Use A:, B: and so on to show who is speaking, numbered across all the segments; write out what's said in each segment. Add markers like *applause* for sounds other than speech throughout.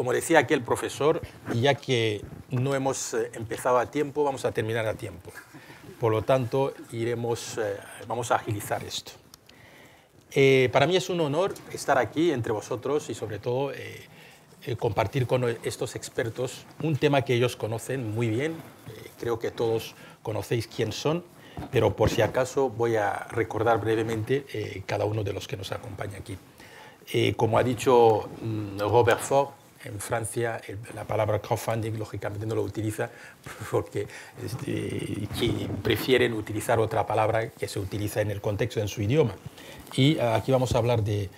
A: Como decía aquí el profesor, ya que no hemos eh, empezado a tiempo, vamos a terminar a tiempo. Por lo tanto, iremos, eh, vamos a agilizar esto. Eh, para mí es un honor estar aquí entre vosotros y sobre todo compartir con estos expertos un tema que ellos conocen muy bien. creo que todos conocéis quién son, pero por si acaso voy a recordar brevemente cada uno de los que nos acompaña aquí. como ha dicho mm, Robert Ford, en Francia la palabra crowdfunding lógicamente no lo utiliza porque este, prefieren utilizar otra palabra que se utiliza en el contexto, en su idioma. Y ah, aquí vamos a hablar de,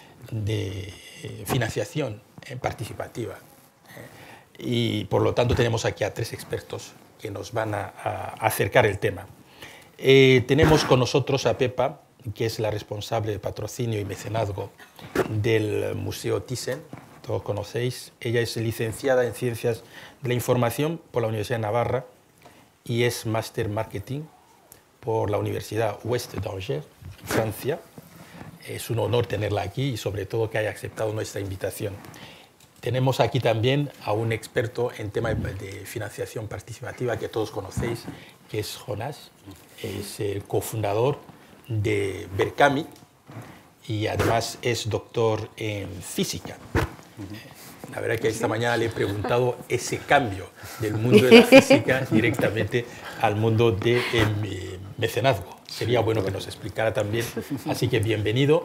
A: eh, financiación eh, participativa.
B: Eh.
A: Y por lo tanto tenemos aquí a tres expertos que nos van a, acercar el tema. tenemos con nosotros a Pepa, que es la responsable de patrocinio y mecenazgo del Museo Thyssen todos conocéis. Ella es licenciada en Ciencias de la Información por la Universidad de Navarra y es Master Marketing por la Universidad Ouest d'Angers, Francia. Es un honor tenerla aquí y sobre todo que haya aceptado nuestra invitación. Tenemos aquí también a un experto en tema de financiación participativa que todos conocéis, que es Jonas. es el cofundador de Berkami y además es doctor en física. La verdad que esta mañana le he preguntado ese cambio del mundo de la física directamente al mundo de eh, mecenazgo. Sería bueno que nos explicara también. Así que bienvenido.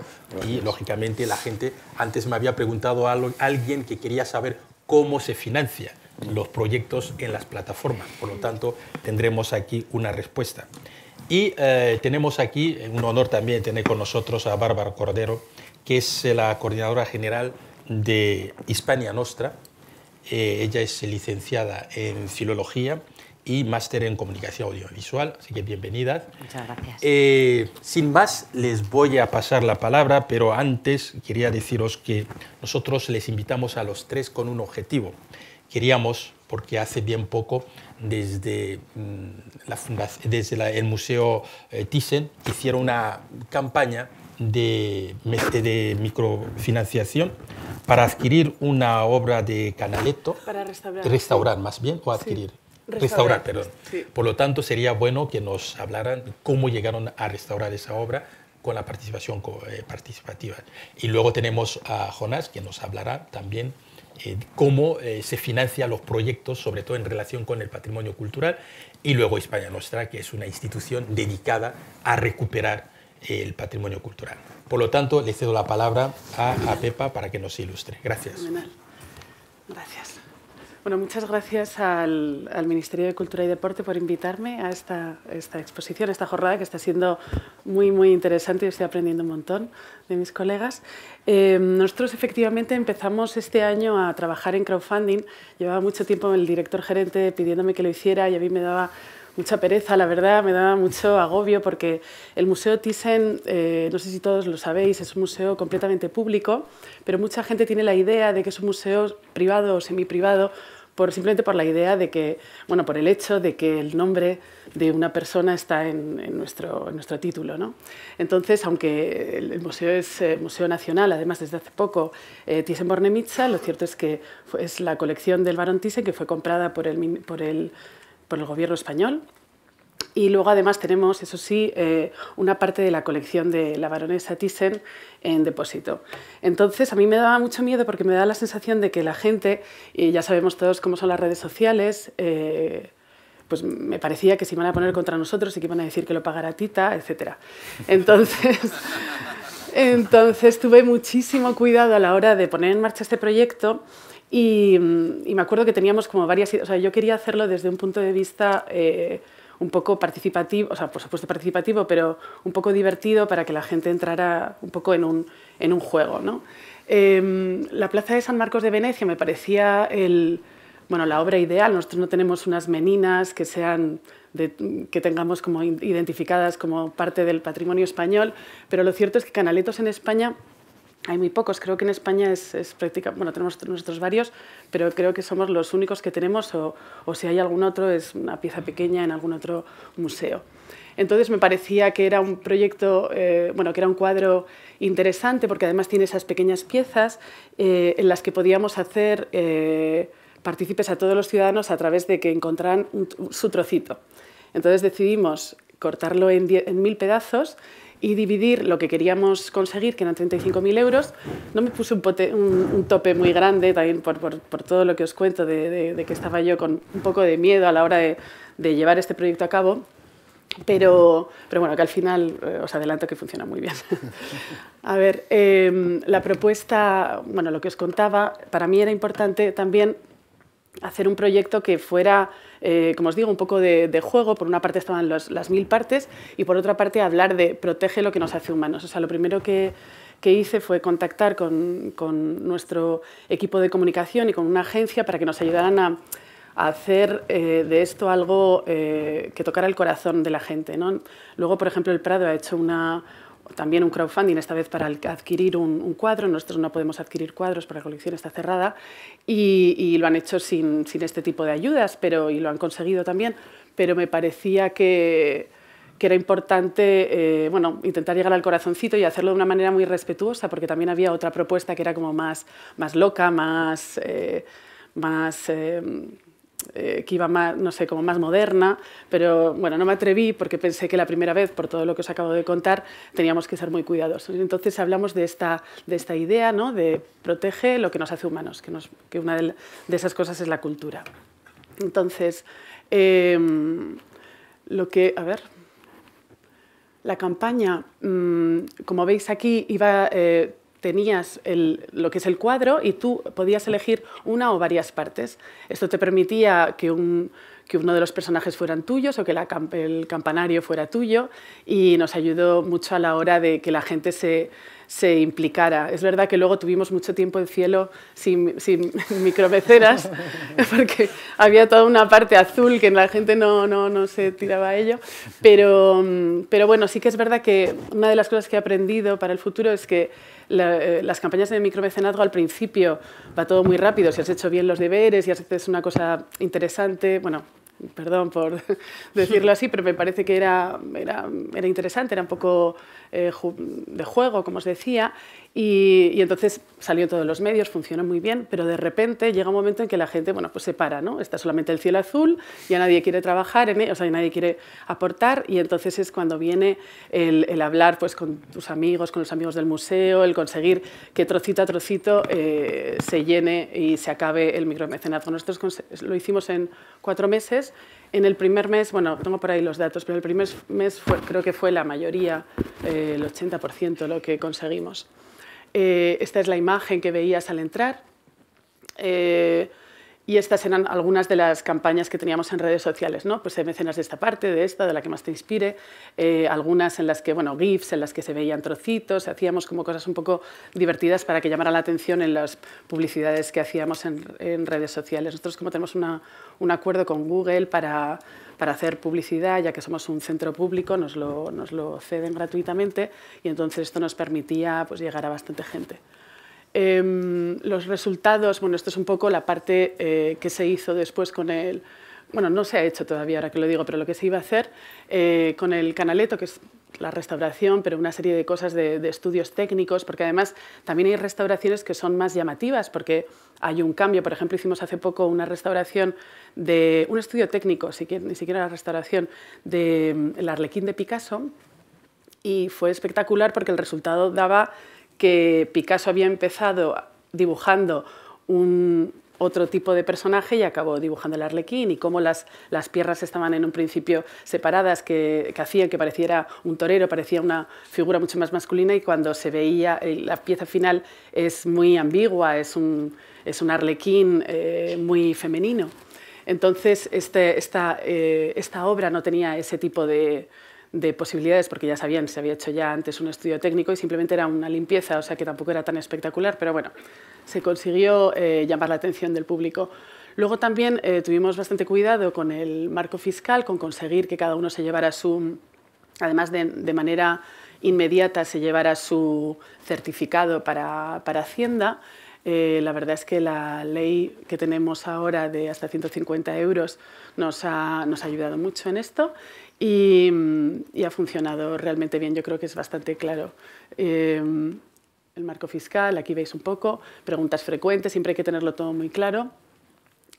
A: Y lógicamente la gente, antes me había preguntado a alguien que quería saber cómo se financia los proyectos en las plataformas. Por lo tanto, tendremos aquí una respuesta. Y eh, tenemos aquí un honor también tener con nosotros a Bárbara Cordero, que es la coordinadora general de Hispania Nostra. Eh, ella es licenciada en Filología y máster en Comunicación Audiovisual, así que bienvenida. Muchas gracias. Eh, sin más, les voy a pasar la palabra, pero antes quería deciros que nosotros les invitamos a los tres con un objetivo. Queríamos, porque hace bien poco, desde, mm, la, desde el Museo eh, Thyssen, hicieron una campaña de, de microfinanciación para adquirir una obra de Canaletto.
B: Para restaurar.
A: más bien, o adquirir.
B: Restaurar, perdón.
A: Por lo tanto, sería bueno que nos hablaran cómo llegaron a restaurar esa obra con la participación eh, participativa. Y luego tenemos a Jonas que nos hablará también eh, cómo eh, se financian los proyectos, sobre todo en relación con el patrimonio cultural, y luego España Nostra, que es una institución dedicada a recuperar el patrimonio cultural. Por lo tanto, le cedo la palabra a, Pepa para que nos ilustre. Gracias.
B: Gracias. Bueno, muchas gracias al, Ministerio de Cultura y Deporte por invitarme a esta, exposición, a esta jornada que está siendo muy, muy interesante y estoy aprendiendo un montón de mis colegas. Eh, nosotros efectivamente empezamos este año a trabajar en crowdfunding. Llevaba mucho tiempo el director gerente pidiéndome que lo hiciera y a mí me daba mucha pereza, la verdad, me da mucho agobio porque el Museo Thyssen, eh, no sé si todos lo sabéis, es un museo completamente público, pero mucha gente tiene la idea de que es un museo privado o semiprivado por, simplemente por la idea de que, bueno, por el hecho de que el nombre de una persona está en, nuestro, nuestro título. Entonces, aunque el, museo es eh, Museo Nacional, además desde hace poco, eh, Thyssen-Bornemisza, lo cierto es que es la colección del Barón Thyssen que fue comprada por el, por el por el gobierno español. Y luego además tenemos, eso sí, eh, una parte de la colección de la baronesa Thyssen en depósito. Entonces a mí me daba mucho miedo porque me da la sensación de que la gente, y ya sabemos todos cómo son las redes sociales, eh, pues me parecía que se iban a poner contra nosotros y que iban a decir que lo pagara Tita, etc. Entonces, *laughs* entonces tuve muchísimo cuidado a la hora de poner en marcha este proyecto y, me acuerdo que teníamos como varias ideas. O sea, yo quería hacerlo desde un punto de vista eh, un poco participativo, o sea, por supuesto participativo, pero un poco divertido para que la gente entrara un poco en un, en un juego. ¿no? Em, la Plaza de San Marcos de Venecia me parecía el, bueno, la obra ideal. Nosotros no tenemos unas meninas que sean que tengamos como identificadas como parte del patrimonio español, pero lo cierto es que Canaletos en España hay muy pocos. Creo que en España es, práctica, bueno, tenemos nuestros varios, pero creo que somos los únicos que tenemos o, si hay algún otro es una pieza pequeña en algún otro museo. Entonces me parecía que era un proyecto, eh, bueno, que era un cuadro interesante porque además tiene esas pequeñas piezas eh, en las que podíamos hacer eh, partícipes a todos los ciudadanos a través de que encontraran su trocito. Entonces decidimos cortarlo en mil pedazos y dividir lo que queríamos conseguir, que eran 35.000 euros. No me puse un, un, tope muy grande, también por, por, todo lo que os cuento, de, de, que estaba yo con un poco de miedo a la hora de, de llevar este proyecto a cabo. Pero, pero, bueno, que al final eh, os adelanto que funciona muy bien. *laughs* a ver, em, la propuesta, bueno, lo que os contaba, para mí era importante también hacer un proyecto que fuera, eh, como os digo, un poco de, juego. Por una parte estaban las mil partes y por otra parte hablar de protege lo que nos hace humanos. O sea, lo primero que, hice fue contactar con, nuestro equipo de comunicación y con una agencia para que nos ayudaran a, hacer eh, de esto algo eh, que tocara el corazón de la gente. Luego, por ejemplo, el Prado ha hecho una, también un crowdfunding, esta vez para adquirir un, cuadro. Nosotros no podemos adquirir cuadros para la colección está cerrada y, lo han hecho sin, este tipo de ayudas pero, y lo han conseguido también, pero me parecía que, era importante eh, bueno, intentar llegar al corazoncito y hacerlo de una manera muy respetuosa, porque también había otra propuesta que era como más, más loca, más... Eh, más eh, eh, que iba más, no sé, como más moderna, pero bueno, no me atreví porque pensé que la primera vez, por todo lo que os acabo de contar, teníamos que ser muy cuidadosos. Entonces hablamos de esta, de esta idea, ¿no? De protege lo que nos hace humanos, que, una de, esas cosas es la cultura. Entonces, em, lo que, a ver, la campaña, mm, como veis aquí, iba, eh, tenías lo que es el cuadro y tú podías elegir una o varias partes. Esto te permitía que, un, que uno de los personajes fueran tuyos o que la, el campanario fuera tuyo y nos ayudó mucho a la hora de que la gente se, se implicara. Es verdad que luego tuvimos mucho tiempo en cielo sin, sin *laughs* microbeceras *laughs* porque había toda una parte azul que la gente no, no, no se tiraba a ello, pero, pero bueno, sí que es verdad que una de las cosas que he aprendido para el futuro es que eh, las campañas de micromecenazgo al principio va todo muy rápido, si has hecho bien los deberes, si haces una cosa interesante, bueno, perdón por *laughs* decirlo así, pero me parece que era, era, era interesante, era un poco eh, de juego, como os decía, y, entonces salió todos los medios, funcionó muy bien, pero de repente llega un momento en que la gente, bueno, pues se para, ¿no? Está solamente el cielo azul, ya nadie quiere trabajar, en, e, o sea, nadie quiere aportar, y entonces es cuando viene el, hablar pues con tus amigos, con los amigos del museo, el conseguir que trocito a trocito eh, se llene y se acabe el micromecenato. Nosotros lo hicimos en cuatro meses, en el primer mes, bueno, tengo por ahí los datos, pero el primer mes creo que fue la mayoría, eh, el 80% lo que conseguimos. Eh, esta es la imagen que veías al entrar. Eh, y estas eran algunas de las campañas que teníamos en redes sociales, ¿no? Pues hay mecenas de esta parte, de esta, de la que más te inspire, eh, algunas en las que, bueno, GIFs, en las que se veían trocitos, hacíamos como cosas un poco divertidas para que llamara la atención en las publicidades que hacíamos en, redes sociales. Nosotros como tenemos un acuerdo con Google para, hacer publicidad, ya que somos un centro público, nos lo, ceden gratuitamente y entonces esto nos permitía pues, llegar a bastante gente. Em, los resultados, bueno, esto es un poco la parte eh, que se hizo después con el, bueno, no se ha hecho todavía ahora que lo digo, pero lo que se iba a hacer eh, con el canaleto, que es la restauración, pero una serie de cosas de, estudios técnicos, porque además también hay restauraciones que son más llamativas, porque hay un cambio. Por ejemplo, hicimos hace poco una restauración de un estudio técnico, ni siquiera la restauración, de El Arlequín de Picasso, y fue espectacular porque el resultado daba que Picasso había empezado dibujando un otro tipo de personaje y acabó dibujando el arlequín y cómo las, las piernas estaban en un principio separadas que, que hacían que pareciera un torero, parecía una figura mucho más masculina y cuando se veía eh, la pieza final es muy ambigua, es un, es un arlequín eh, muy femenino. Entonces este, esta, eh, esta obra no tenía ese tipo de, de posibilidades, porque ya sabían, se había hecho ya antes un estudio técnico y simplemente era una limpieza, o sea que tampoco era tan espectacular, pero bueno, se consiguió eh, llamar la atención del público. Luego también eh, tuvimos bastante cuidado con el marco fiscal, con conseguir que cada uno se llevara su, además de, manera inmediata, se llevara su certificado para, para Hacienda. Eh, la verdad es que la ley que tenemos ahora de hasta 150 euros nos nos ha ayudado mucho en esto y, ha funcionado realmente bien, yo creo que es bastante claro. Em, el marco fiscal, aquí veis un poco, preguntas frecuentes, siempre hay que tenerlo todo muy claro.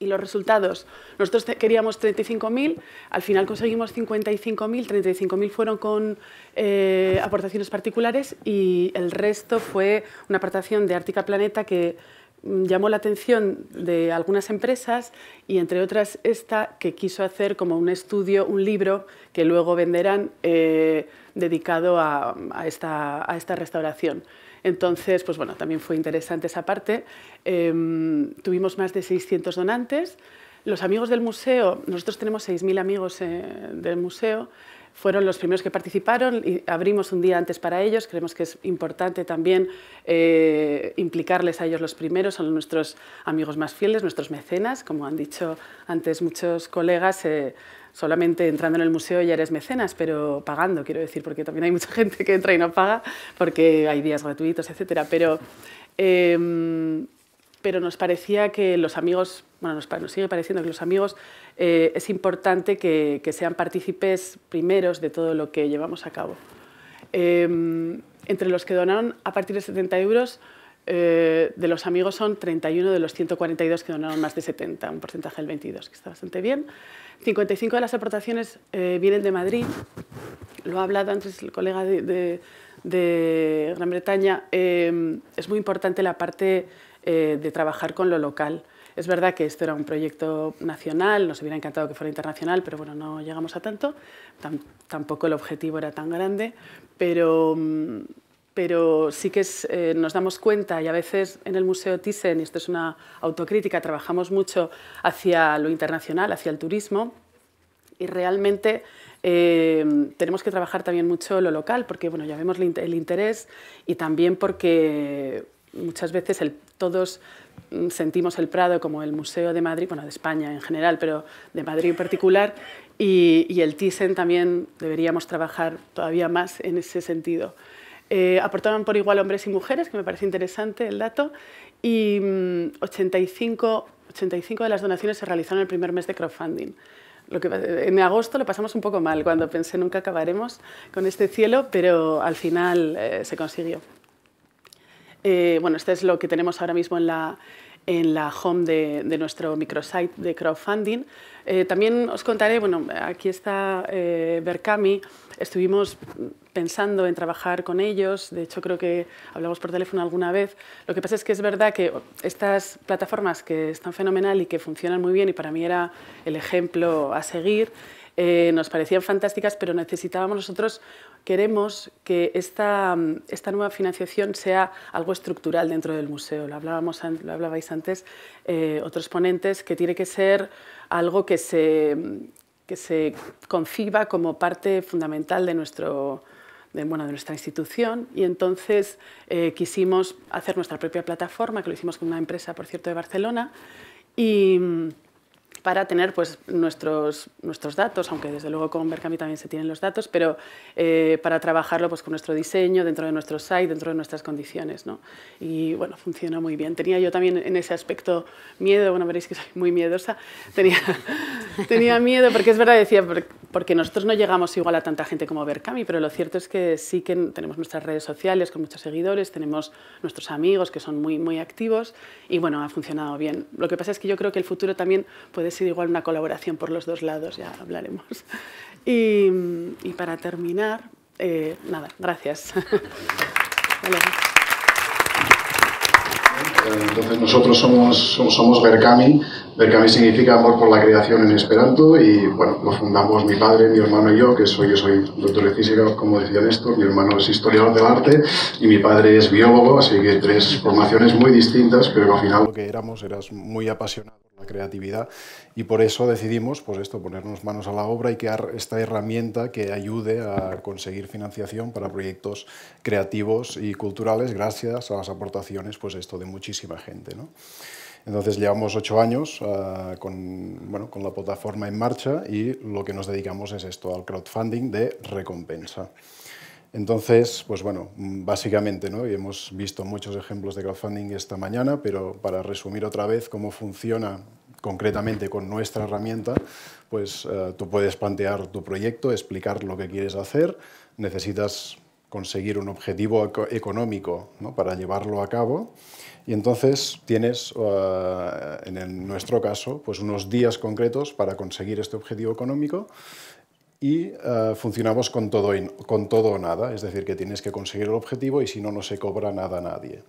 B: Y los resultados, nosotros queríamos 35.000, al final conseguimos 55.000, 35.000 fueron con eh, aportaciones particulares y el resto fue una aportación de Ártica Planeta que Mm, llamó la atención de algunas empresas y entre otras esta que quiso hacer como un estudio, un libro que luego venderán eh, dedicado a, esta, restauración. Entonces, pues bueno, también fue interesante esa parte. Em, tuvimos más de 600 donantes. Los amigos del museo, nosotros tenemos 6.000 amigos eh, del museo, fueron los primeros que participaron y abrimos un día antes para ellos. Creemos que es importante también eh, implicarles a ellos los primeros, son nuestros amigos más fieles, nuestros mecenas, como han dicho antes muchos colegas. Eh, solamente entrando en el museo ya eres mecenas, pero pagando, quiero decir, porque también hay mucha *laughs* gente que entra y no paga, porque hay días gratuitos, etc., Pero em, pero nos parecía que los amigos, bueno, nos, sigue pareciendo que los amigos eh, es importante que, que, sean partícipes primeros de todo lo que llevamos a cabo. Em, entre los que donaron a partir de 70 euros, eh, de los amigos son 31 de los 142 que donaron más de 70, un porcentaje del 22, que está bastante bien. 55 de las aportaciones eh, vienen de Madrid, lo ha hablado antes el colega de, de, de Gran Bretaña, em, es muy importante la parte eh, de trabajar con lo local. Es verdad que esto era un proyecto nacional, nos hubiera encantado que fuera internacional, pero bueno, no llegamos a tanto, tampoco el objetivo era tan grande, pero, mm, pero sí que eh, nos damos cuenta y a veces en el Museo Thyssen, y esto es una autocrítica, trabajamos mucho hacia lo internacional, hacia el turismo, y realmente eh, tenemos que trabajar también mucho lo local, porque bueno, ya vemos el interés y también porque muchas veces todos mm, sentimos el Prado como el Museo de Madrid, bueno, de España en general, pero de Madrid en particular, y, el Thyssen también deberíamos trabajar todavía más en ese sentido. Eh, aportaban por igual hombres y mujeres, que me parece interesante el dato, y 85, mm, de las donaciones se realizaron en el primer mes de crowdfunding. Lo que, en agosto lo pasamos un poco mal cuando pensé nunca acabaremos con este cielo, pero al final eh, se consiguió. Eh, bueno, este es lo que tenemos ahora mismo en la, en la home de, de nuestro microsite de crowdfunding. Eh, también os contaré, bueno, aquí está eh, Berkami, estuvimos pensando en trabajar con ellos, de hecho creo que hablamos por teléfono alguna vez. Lo que pasa es que es verdad que estas plataformas que están fenomenal y que funcionan muy bien y para mí era el ejemplo a seguir, eh, nos parecían fantásticas, pero necesitábamos nosotros, queremos que esta, esta, nueva financiación sea algo estructural dentro del museo. Lo, hablábamos, lo hablabais antes eh, otros ponentes, que tiene que ser algo que se, que se conciba como parte fundamental de nuestro, bueno, de nuestra institución y entonces eh, quisimos hacer nuestra propia plataforma, que lo hicimos con una empresa, por cierto, de Barcelona, y para tener pues, nuestros, nuestros datos, aunque desde luego con Berkami también se tienen los datos, pero eh, para trabajarlo pues, con nuestro diseño, dentro de nuestro site, dentro de nuestras condiciones. Y bueno, funciona muy bien. Tenía yo también en ese aspecto miedo, bueno, veréis que soy muy miedosa, tenía, *laughs* tenía miedo, porque es verdad, decía, porque nosotros no llegamos igual a tanta gente como Berkami, pero lo cierto es que sí que tenemos nuestras redes sociales con muchos seguidores, tenemos nuestros amigos que son muy, muy activos y bueno, ha funcionado bien. Lo que pasa es que yo creo que el futuro también puede puede ser igual una colaboración por los dos lados, ya hablaremos. Y, para terminar, eh, nada, gracias. *laughs*
C: Entonces nosotros somos, somos, somos Berkami. significa amor por la creación en esperanto y bueno, lo fundamos mi padre, mi hermano y yo, que soy, yo soy doctor de física, como decía Néstor, mi hermano es historiador del arte y mi padre es biólogo, así que tres formaciones muy distintas, pero al final... Lo que éramos, eras muy apasionado la creatividad y por eso decidimos pues esto, ponernos manos a la obra y crear esta herramienta que ayude a conseguir financiación para proyectos creativos y culturales gracias a las aportaciones pues esto, de muchísima gente. Entonces llevamos ocho años ah, con, bueno, con la plataforma en marcha y lo que nos dedicamos es esto, al crowdfunding de recompensa. Entonces, pues bueno, básicamente, ¿no? hemos visto muchos ejemplos de crowdfunding esta mañana, pero para resumir otra vez cómo funciona concretamente con nuestra herramienta, pues eh, tú puedes plantear tu proyecto, explicar lo que quieres hacer, necesitas conseguir un objetivo económico para llevarlo a cabo y entonces tienes, eh, en nuestro caso, pues unos días concretos para conseguir este objetivo económico y eh, funcionamos con todo, con todo o nada, es decir, que tienes que conseguir el objetivo y si no, no se cobra nada a nadie.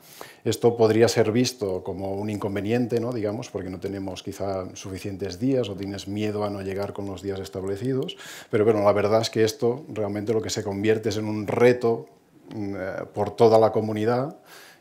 C: Esto podría ser visto como un inconveniente, ¿no? digamos, porque no tenemos quizá suficientes días o tienes miedo a no llegar con los días establecidos, pero bueno, la verdad es que esto realmente lo que se convierte es en un reto mm, eh, por toda la comunidad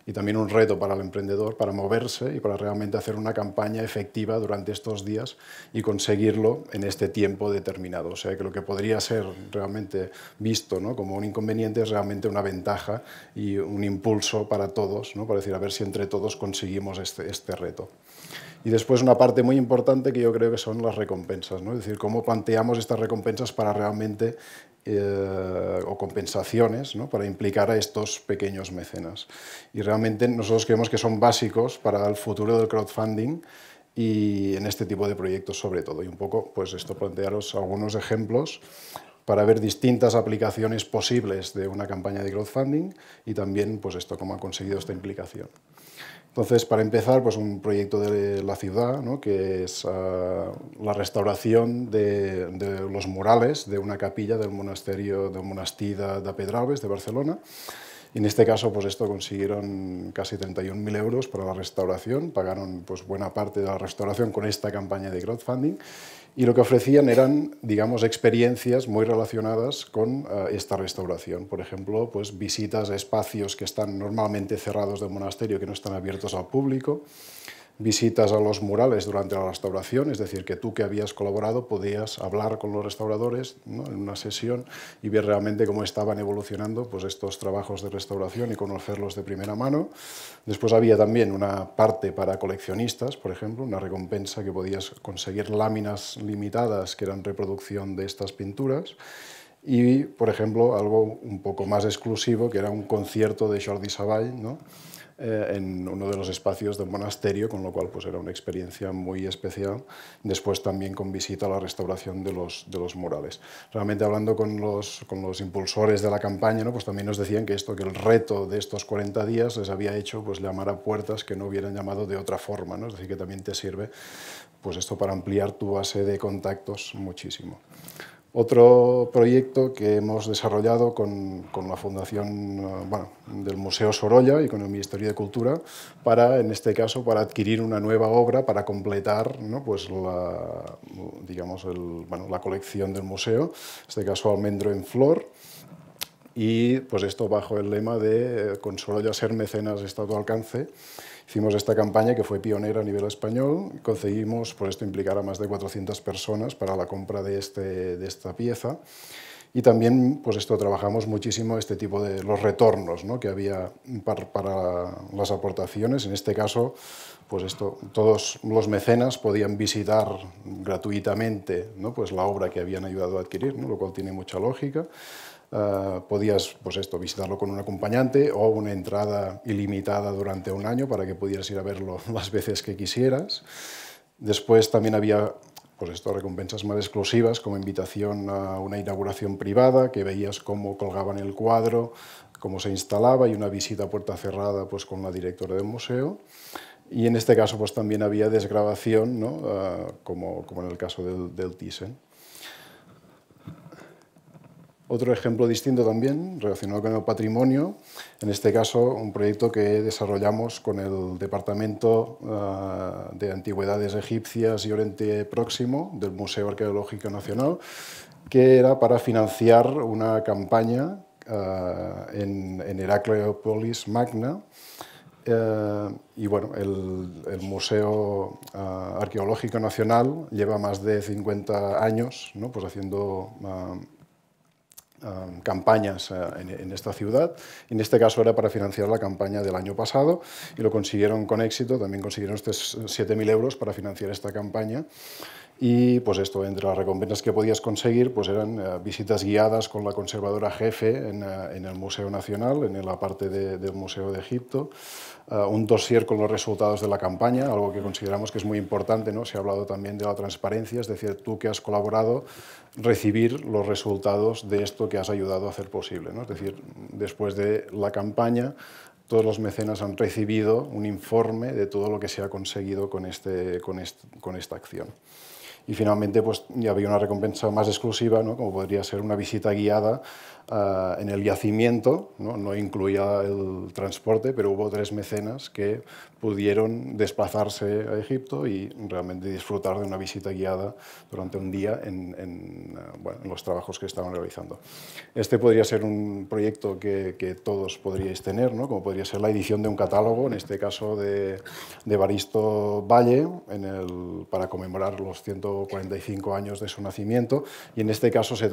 C: y también un reto para el emprendedor para moverse y para realmente hacer una campaña efectiva durante estos días y conseguirlo en este tiempo determinado. O sea que lo que podría ser realmente visto como un inconveniente es realmente una ventaja y un impulso para todos, ¿no? para decir a ver si entre todos conseguimos este, este reto. Y después una parte muy importante que yo creo que son las recompensas, ¿no? es decir, cómo planteamos estas recompensas para realmente eh, o compensaciones para implicar a estos pequeños mecenas. Y realmente nosotros creemos que son básicos para el futuro del crowdfunding y en este tipo de proyectos sobre todo. Y un poco, pues esto plantearos algunos ejemplos para ver distintas aplicaciones posibles de una campaña de crowdfunding y también, pues esto, cómo ha conseguido esta implicación. Entonces, para empezar, pues un proyecto de la ciudad, que es ah, la restauración de, los murales de una capilla del monasterio de Monastida de, de de Barcelona, en este caso, pues esto consiguieron casi 31.000 euros para la restauración, pagaron pues, buena parte de la restauración con esta campaña de crowdfunding y lo que ofrecían eran, digamos, experiencias muy relacionadas con eh, esta restauración. Por ejemplo, pues visitas a espacios que están normalmente cerrados del monasterio, que no están abiertos al público, visitas a los murales durante la restauración, es decir, que tú que habías colaborado podías hablar con los restauradores en una sesión y ver realmente cómo estaban evolucionando pues, estos trabajos de restauración y conocerlos de primera mano. Después había también una parte para coleccionistas, por ejemplo, una recompensa que podías conseguir láminas limitadas que eran reproducción de estas pinturas y, por ejemplo, algo un poco más exclusivo que era un concierto de Jordi Savall, ¿no? Eh, en uno de los espacios del monasterio, con lo cual pues, era una experiencia muy especial. Después también con visita a la restauración de los, de los murales. Realmente hablando con los, con los impulsores de la campaña, pues también nos decían que, esto, que el reto de estos 40 días les había hecho pues, llamar a puertas que no hubieran llamado de otra forma. ¿no? Es decir, que también te sirve pues, esto para ampliar tu base de contactos muchísimo. Otro proyecto que hemos desarrollado con, con la Fundación eh, del Museo Sorolla y con el Ministerio de Cultura para, en este caso, para adquirir una nueva obra para completar pues la, colección del museo, en este caso Almendro en Flor, y pues esto bajo el lema de Con Sorolla ser mecenas está a tu alcance, Hicimos esta campaña que fue pionera a nivel español, conseguimos por esto implicar a más de 400 personas para la compra de, este, de esta pieza. Y también, pues esto, trabajamos muchísimo este tipo de los retornos ¿no? que había para, para las aportaciones. En este caso, pues esto, todos los mecenas podían visitar gratuitamente ¿no? pues la obra que habían ayudado a adquirir, ¿no? lo cual tiene mucha lógica. Ah, podías pues esto, visitarlo con un acompañante o una entrada ilimitada durante un año para que pudieras ir a verlo *laughs* las veces que quisieras. Después también había pues esto, recompensas más exclusivas como invitación a una inauguración privada que veías cómo colgaban el cuadro, cómo se instalaba y una visita a puerta cerrada pues, con la directora del museo. Y en este caso pues, también había desgrabación, ¿no? Ah, como, en el caso del, del Thyssen. Otro ejemplo distinto también, relacionado con el patrimonio, en este caso un proyecto que desarrollamos con el Departamento ah, de Antigüedades Egipcias y Oriente Próximo del Museo Arqueológico Nacional, que era para financiar una campaña ah, en, Heracleopolis Magna. Eh, y bueno, el, Museo ah, Arqueológico Nacional lleva más de 50 años ¿no? pues haciendo Um, campañas eh, en, esta ciudad. En este caso era para financiar la campaña del año pasado y lo consiguieron con éxito. También consiguieron estos 7.000 euros para financiar esta campaña. Y pues esto, entre las recompensas que podías conseguir, pues eran eh, visitas guiadas con la conservadora jefe en, eh, el Museo Nacional, en la parte del Museo de Egipto, un dossier con los resultados de la campaña, algo que consideramos que es muy importante, ¿no? Se ha hablado también de la transparencia, es decir, tú que has colaborado recibir los resultados de esto que has ayudado a hacer posible. ¿no? Es decir, después de la campaña, todos los mecenas han recibido un informe de todo lo que se ha conseguido con, este, con, esta acción. Y finalmente pues, ya había una recompensa más exclusiva, como podría ser una visita guiada ah, en el yacimiento, ¿no? incluía el transporte, pero hubo tres mecenas que pudieron desplazarse a Egipto y realmente disfrutar de una visita guiada durante un día en, eh, los trabajos que estaban realizando. Este podría ser un proyecto que, todos podríais tener, ¿no? como podría ser la edición de un catálogo, en este caso de, Baristo Valle, en el, para conmemorar los 145 años de su nacimiento. Y en este caso se,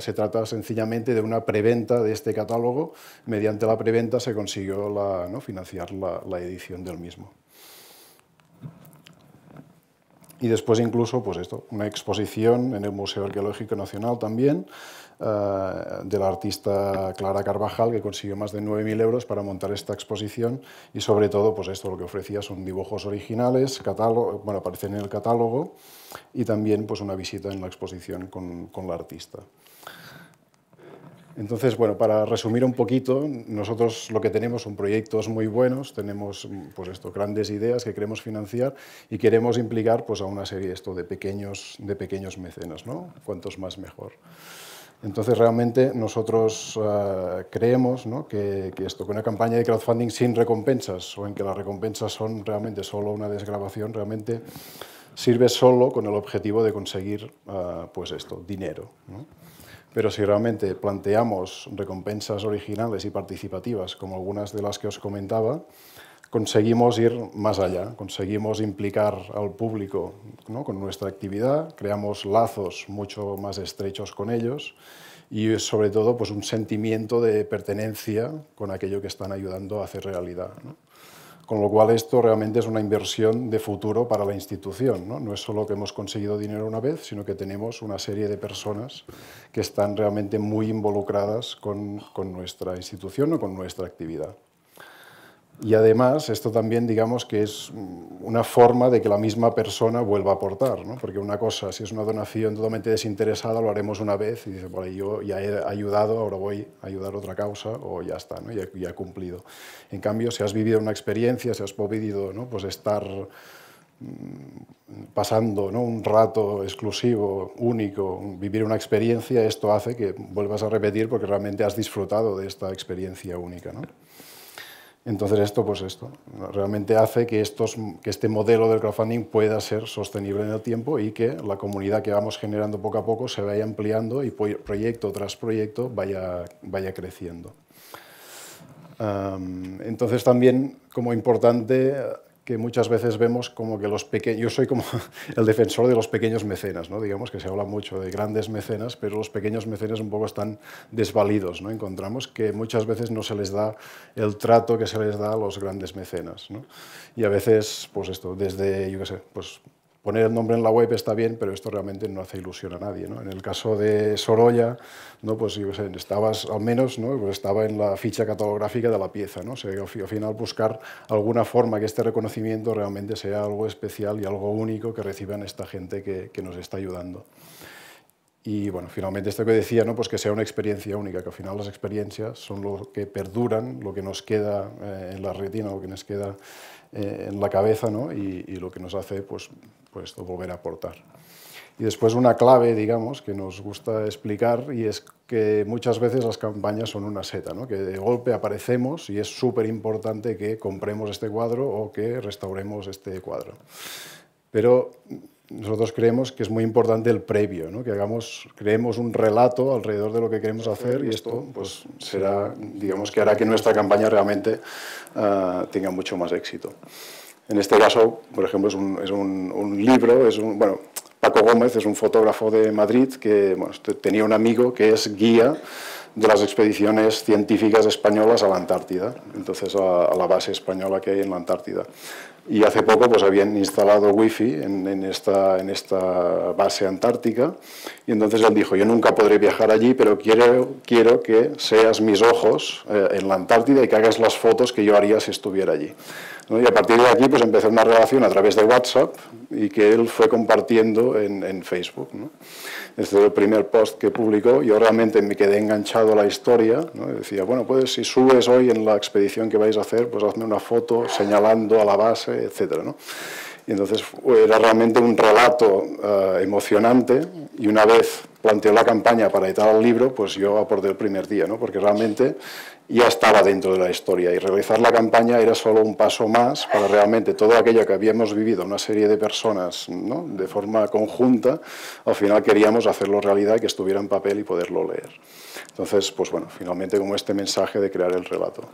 C: se trata sencillamente de una preventa de este catálogo. Mediante la preventa se consiguió la, ¿no? financiar la, edición del mismo. Y después incluso, pues esto, una exposición en el Museo Arqueológico Nacional también eh, de la artista Clara Carvajal, que consiguió más de 9.000 euros para montar esta exposición y sobre todo, pues esto lo que ofrecía son dibujos originales, bueno, aparecen en el catálogo y también pues una visita en la exposición con la artista. Entonces, bueno, para resumir un poquito, nosotros lo que tenemos son proyectos muy buenos, tenemos mm, pues esto, grandes ideas que queremos financiar y queremos implicar pues, a una serie esto, de, pequeños, de pequeños mecenas, ¿no? cuantos más mejor. Entonces, realmente nosotros ah, creemos ¿no? que, esto, que una campaña de crowdfunding sin recompensas o en que las recompensas son realmente solo una desgrabación, realmente sirve solo con el objetivo de conseguir ah, pues esto, dinero. ¿no? Pero si realmente planteamos recompensas originales y participativas, como algunas de las que os comentaba, conseguimos ir más allá, conseguimos implicar al público ¿no? con nuestra actividad, creamos lazos mucho más estrechos con ellos y sobre todo pues, un sentimiento de pertenencia con aquello que están ayudando a hacer realidad. Con lo cual esto realmente es una inversión de futuro para la institución. ¿no? es solo que hemos conseguido dinero una vez, sino que tenemos una serie de personas que están realmente muy involucradas con nuestra institución o con nuestra actividad. Y además, esto también digamos que es una forma de que la misma persona vuelva a aportar, ¿no? porque una cosa, si es una donación totalmente desinteresada, lo haremos una vez y dice, bueno, yo ya he ayudado, ahora voy a ayudar otra causa o ya está, ¿no? ya, ya cumplido. En cambio, si has vivido una experiencia, si has podido ¿no? pues estar mm, pasando ¿no? un rato exclusivo, único, vivir una experiencia, esto hace que vuelvas a repetir porque realmente has disfrutado de esta experiencia única. ¿no? Entonces esto, pues esto, realmente hace que, estos, que este modelo del crowdfunding pueda ser sostenible en el tiempo y que la comunidad que vamos generando poco a poco se vaya ampliando y proyecto tras proyecto vaya, vaya creciendo. entonces también como importante que muchas veces vemos como que los pequeños, yo soy como *laughs* el defensor de los pequeños mecenas, ¿no? digamos que se habla mucho de grandes mecenas, pero los pequeños mecenas un poco están desvalidos, ¿no? encontramos que muchas veces no se les da el trato que se les da a los grandes mecenas, ¿no? y a veces, pues esto, desde, yo qué sé, pues poner el nombre en la web está bien, pero esto realmente no hace ilusión a nadie. ¿no? En el caso de Sorolla, ¿no? pues estabas al menos, ¿no? Pues estaba en la ficha catalográfica de la pieza. ¿no? O al final buscar alguna forma que este reconocimiento realmente sea algo especial y algo único que reciban esta gente que, que nos está ayudando. Y bueno, finalmente esto que decía, ¿no? pues que sea una experiencia única, que al final las experiencias son lo que perduran, lo que nos queda eh, en la retina, lo que nos queda eh, en la cabeza ¿no? y, lo que nos hace pues, pues volver a aportar. Y después una clave, digamos, que nos gusta explicar y es que muchas veces las campañas son una seta, ¿no? que de golpe aparecemos y es súper importante que compremos este cuadro o que restauremos este cuadro. Pero nosotros creemos que es muy importante el previo, ¿no? que hagamos, creemos un relato alrededor de lo que queremos hacer y esto pues, pues será, digamos, que hará que nuestra campaña realmente ah, tenga mucho más éxito. En este caso, por ejemplo, es un, es un, libro, es bueno, Paco Gómez es un fotógrafo de Madrid que este, tenía un amigo que es guía de las expediciones científicas españolas a la Antártida, entonces a la base española que hay en la Antártida y hace poco pues, habían instalado wifi en, en, esta, en esta base antártica y entonces él dijo, yo nunca podré viajar allí, pero quiero, quiero que seas mis ojos eh, en la Antártida y que hagas las fotos que yo haría si estuviera allí. Y a partir de aquí pues empecé una relación a través de WhatsApp y que él fue compartiendo en, Facebook. ¿no? Este fue el primer post que publicó. Yo realmente me quedé enganchado a la historia. decía, bueno, pues si subes hoy en la expedición que vais a hacer, pues hazme una foto señalando a la base, etc. Y entonces era realmente un relato eh, emocionante y una vez planteó la campaña para editar el libro, pues yo aporté el primer día, ¿no? porque realmente ya estaba dentro de la historia y realizar la campaña era solo un paso más para realmente todo aquello que habíamos vivido una serie de personas de forma conjunta, al final queríamos hacerlo realidad, que estuviera en papel y poderlo leer. Entonces, pues bueno, finalmente como este mensaje de crear el relato.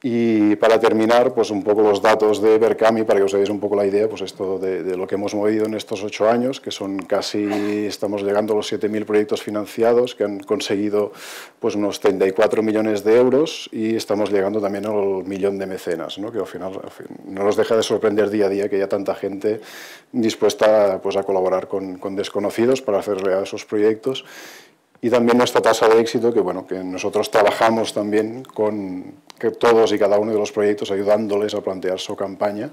C: Y para terminar, pues un poco los datos de Berkami, para que os veáis un poco la idea, pues esto de, lo que hemos movido en estos ocho años, que son casi, estamos llegando a los 7.000 proyectos financiados, que han conseguido pues unos 34 millones de euros y estamos llegando también al millón de mecenas, ¿no? que al final, no nos deja de sorprender día a día que haya tanta gente dispuesta pues, a colaborar con, desconocidos para hacer realidad esos proyectos y también nuestra tasa de éxito, que bueno, que nosotros trabajamos también con que todos y cada uno de los proyectos ayudándoles a plantear su campaña,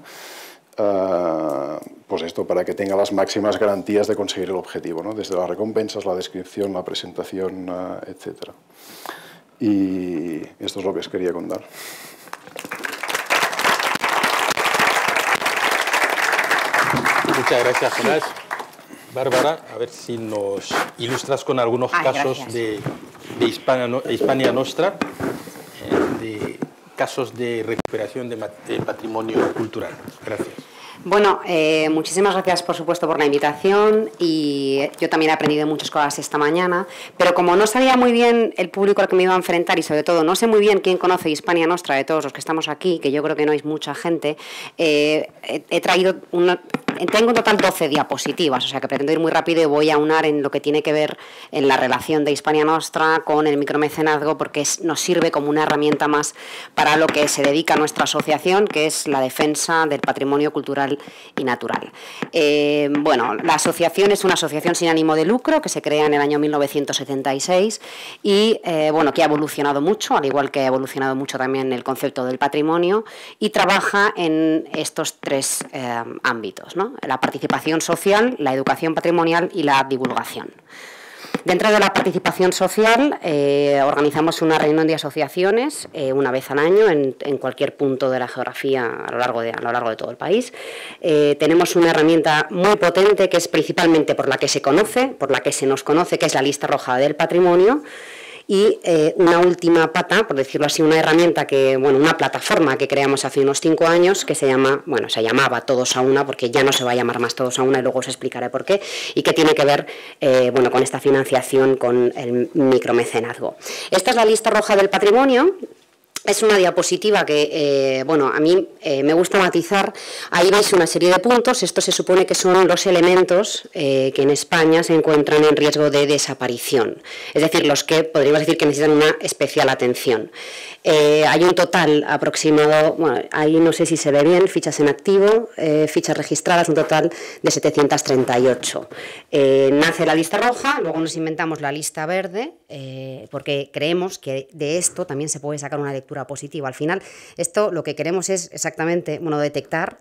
C: eh, pues esto, para que tenga las máximas garantías de conseguir el objetivo, desde las recompensas, la descripción, la presentación, eh, etcétera etc. Y esto es lo que os quería contar. Muchas gracias,
A: Bárbara, a ver si nos ilustras con algunos casos de, Hispania, Nostra, eh, de casos de recuperación de, patrimonio cultural. Gracias.
D: Bueno, eh, muchísimas gracias por supuesto por la invitación y yo también he aprendido muchas cosas esta mañana, pero como no sabía muy bien el público al que me iba a enfrentar y sobre todo no sé muy bien quién conoce Hispania Nostra de todos los que estamos aquí, que yo creo que no es mucha gente, eh, he, traído una, tengo en total 12 diapositivas, o sea que pretendo ir muy rápido y voy a unar en lo que tiene que ver en la relación de Hispania Nostra con el micromecenazgo, porque nos sirve como una herramienta más para lo que se dedica nuestra asociación, que es la defensa del patrimonio cultural y natural. Eh, bueno, la asociación es una asociación sin ánimo de lucro que se crea en el año 1976 y eh, bueno, que ha evolucionado mucho, al igual que ha evolucionado mucho también el concepto del patrimonio y trabaja en estos tres eh, ámbitos. ¿no? la participación social, la educación patrimonial y la divulgación. Dentro de la participación social, eh, organizamos una reunión de asociaciones eh, una vez al año en, cualquier punto de la geografía a lo largo de, todo el país. Eh, tenemos una herramienta muy potente que es principalmente por la que se conoce, por la que se nos conoce, que es la lista roja del patrimonio. Y eh, una última pata, por decirlo así, una herramienta que, bueno, una plataforma que creamos hace unos cinco años que se llama, bueno, se llamaba Todos a una, porque ya no se va a llamar más Todos a una y luego os explicaré por qué, y que tiene que ver, eh, bueno, con esta financiación, con el micromecenazgo. Esta es la lista roja del patrimonio, es una diapositiva que, eh, bueno, a mí eh, me gusta matizar. Ahí veis una serie de puntos. Esto se supone que son los elementos eh, que en España se encuentran en riesgo de desaparición. Es decir, los que podríamos decir que necesitan una especial atención. hay un total aproximado, bueno, ahí no sé si se ve bien, fichas en activo, fichas registradas, un total de 738. nace la lista roja, luego nos inventamos la lista verde, porque creemos que de esto también se puede sacar una lectura al final, esto lo que queremos es exactamente, bueno, detectar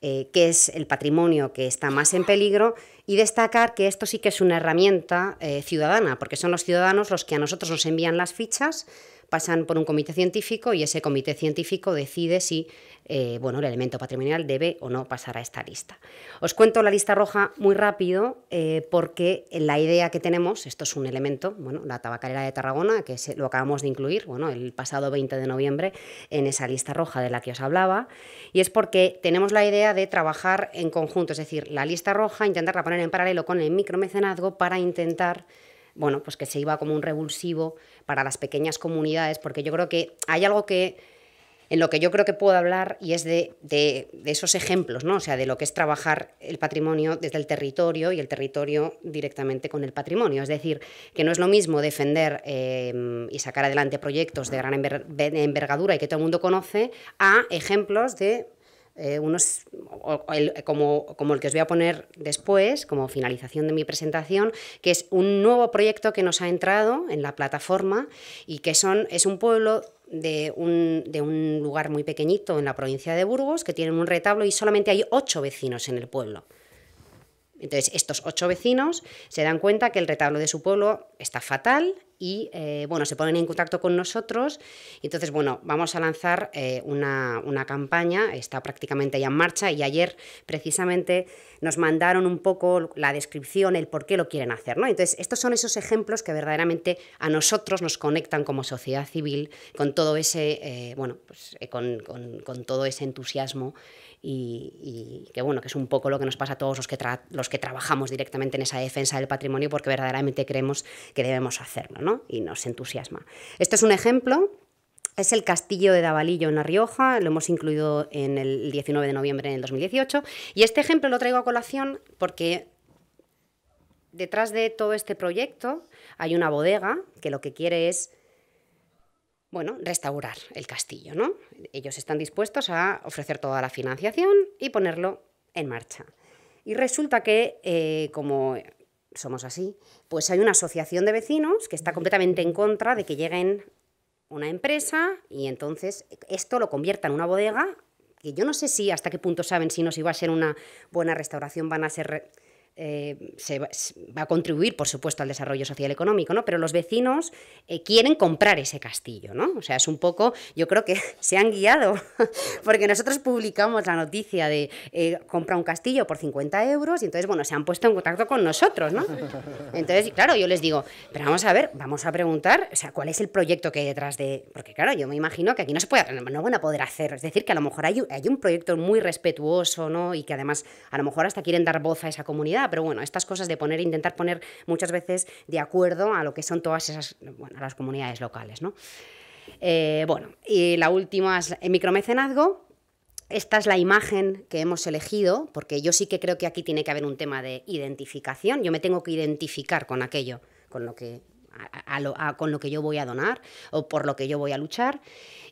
D: eh, qué es el patrimonio que está más en peligro y destacar que esto sí que es una herramienta eh, ciudadana, porque son los ciudadanos los que a nosotros nos envían las fichas pasan por un comité científico y ese comité científico decide si eh, bueno, el elemento patrimonial debe o no pasar a esta lista. Os cuento la lista roja muy rápido eh, porque la idea que tenemos, esto es un elemento, bueno, la tabacalera de Tarragona, que lo acabamos de incluir bueno, el pasado 20 de noviembre en esa lista roja de la que os hablaba, y es porque tenemos la idea de trabajar en conjunto, es decir, la lista roja, intentarla poner en paralelo con el micromecenazgo para intentar bueno, pues que se iba como un revulsivo para las pequeñas comunidades, porque yo creo que hay algo que en lo que yo creo que puedo hablar y es de, esos ejemplos, ¿no? O sea, de lo que es trabajar el patrimonio desde el territorio y el territorio directamente con el patrimonio. Es decir, que no es lo mismo defender eh, y sacar adelante proyectos de gran envergadura y que todo el mundo conoce a ejemplos de eh, unos, como, el que os voy a poner después, como finalización de mi presentación, que es un nuevo proyecto que nos ha entrado en la plataforma y que son, es un pueblo de un, de un lugar muy pequeñito en la provincia de Burgos que tienen un retablo y solamente hay ocho vecinos en el pueblo. Entonces, estos ocho vecinos se dan cuenta que el retablo de su pueblo está fatal y eh, bueno, se ponen en contacto con nosotros. Entonces, bueno, vamos a lanzar eh, una, campaña, está prácticamente ya en marcha y ayer precisamente nos mandaron un poco la descripción, el por qué lo quieren hacer. ¿no? Entonces, estos son esos ejemplos que verdaderamente a nosotros nos conectan como sociedad civil con todo ese, eh, bueno, pues, con todo ese entusiasmo y, que bueno, que es un poco lo que nos pasa a todos los que, los que trabajamos directamente en esa defensa del patrimonio porque verdaderamente creemos que debemos hacerlo ¿no? y nos entusiasma. Este es un ejemplo. Es el castillo de Davalillo en La Rioja, lo hemos incluido en el 19 de noviembre del 2018. Y este ejemplo lo traigo a colación porque detrás de todo este proyecto hay una bodega que lo que quiere es bueno, restaurar el castillo, ¿no? Ellos están dispuestos a ofrecer toda la financiación y ponerlo en marcha. Y resulta que, eh, como somos así, pues hay una asociación de vecinos que está completamente en contra de que lleguen una empresa y entonces esto lo convierta en una bodega, que yo no sé si hasta qué punto saben si no si va a ser una buena restauración, van a ser eh, se va, a contribuir, por supuesto, al desarrollo social económico, ¿no? Pero los vecinos eh, quieren comprar ese castillo, ¿no? O sea, es un poco, yo creo que *laughs* se han guiado, *laughs* porque nosotros publicamos la noticia de eh, compra un castillo por 50 euros y entonces, bueno, se han puesto en contacto con nosotros, ¿no? Entonces, claro, yo les digo, pero vamos a ver, vamos a preguntar, o sea, ¿cuál es el proyecto que hay detrás de...? Porque, claro, yo me imagino que aquí no se puede, no van a poder hacer, es decir, que a lo mejor hay, hay un proyecto muy respetuoso, ¿no? Y que además, a lo mejor hasta quieren dar voz a esa comunidad, pero bueno, estas cosas de poner, intentar poner muchas veces de acuerdo a lo que son todas esas, las comunidades locales, eh, bueno, y la última es el micromecenazgo, esta es la imagen que hemos elegido, porque yo sí que creo que aquí tiene que haber un tema de identificación. Yo me tengo que identificar con aquello, con lo que, con lo que yo voy a donar o por lo que yo voy a luchar.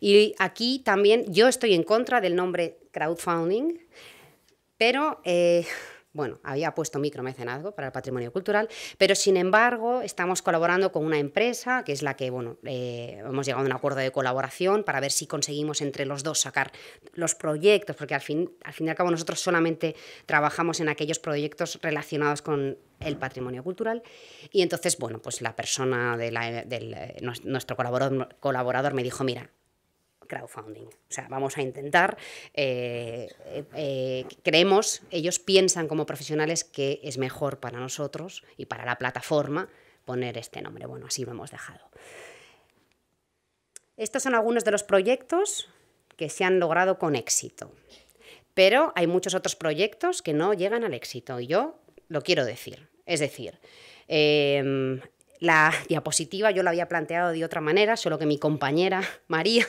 D: Y aquí también yo estoy en contra del nombre crowdfunding, pero eh, bueno, había puesto micromecenazgo para el patrimonio cultural, pero sin embargo estamos colaborando con una empresa que es la que, bueno, eh, hemos llegado a un acuerdo de colaboración para ver si conseguimos entre los dos sacar los proyectos, porque al fin, al y al cabo nosotros solamente trabajamos en aquellos proyectos relacionados con el patrimonio cultural. Y entonces, bueno, pues la persona de, eh, nuestro colaborador me dijo, mira, crowdfunding. O sea, vamos a intentar, eh, eh, eh, creemos, ellos piensan como profesionales que es mejor para nosotros y para la plataforma poner este nombre. Bueno, así lo hemos dejado. Estos son algunos de los proyectos que se han logrado con éxito. Pero hay muchos otros proyectos que no llegan al éxito y yo lo quiero decir. Es decir, em, la diapositiva yo la había planteado de otra manera, solo que mi compañera *laughs* María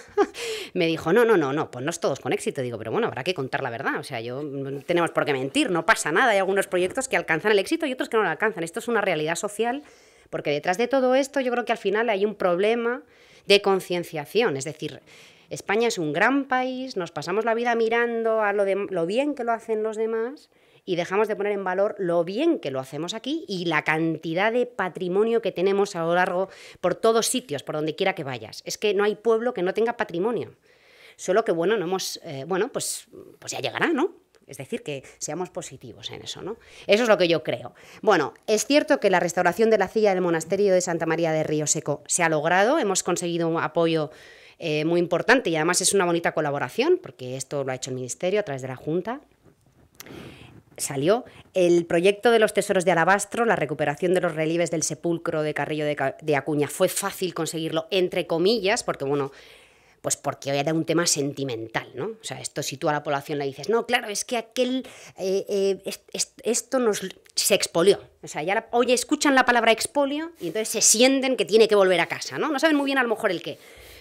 D: me dijo, no, no, no, no, pues no es todos con éxito. Digo, pero bueno, habrá que contar la verdad. O sea, yo no mm, tenemos por qué mentir, no pasa nada. Hay algunos proyectos que alcanzan el éxito y otros que no lo alcanzan. Esto es una realidad social, porque detrás de todo esto yo creo que al final hay un problema de concienciación. Es decir, España es un gran país, nos pasamos la vida mirando a lo bien que lo hacen los demás y dejamos de poner en valor lo bien que lo hacemos aquí y la cantidad de patrimonio que tenemos a lo largo, por todos sitios, por donde quiera que vayas. Es que no hay pueblo que no tenga patrimonio. Solo que, bueno, no hemos, eh, bueno, pues, pues ya llegará, ¿no? Es decir, que seamos positivos en eso, ¿no? Eso es lo que yo creo. Bueno, es cierto que la restauración de la silla del monasterio de Santa María de Río Seco se ha logrado, hemos conseguido un apoyo eh, muy importante y además es una bonita colaboración, porque esto lo ha hecho el Ministerio a través de la Junta salió el proyecto de los tesoros de alabastro, la recuperación de los relieves del sepulcro de Carrillo de, Acuña. Fue fácil conseguirlo, entre comillas, porque bueno, pues porque era un tema sentimental, ¿no? O sea, esto sitúa a la población le dices, no, claro, es que aquel, eh, eh, esto nos, se expolió. O sea, oye, escuchan la palabra expolio y entonces se sienten que tiene que volver a casa, ¿no? No saben muy bien a lo mejor el qué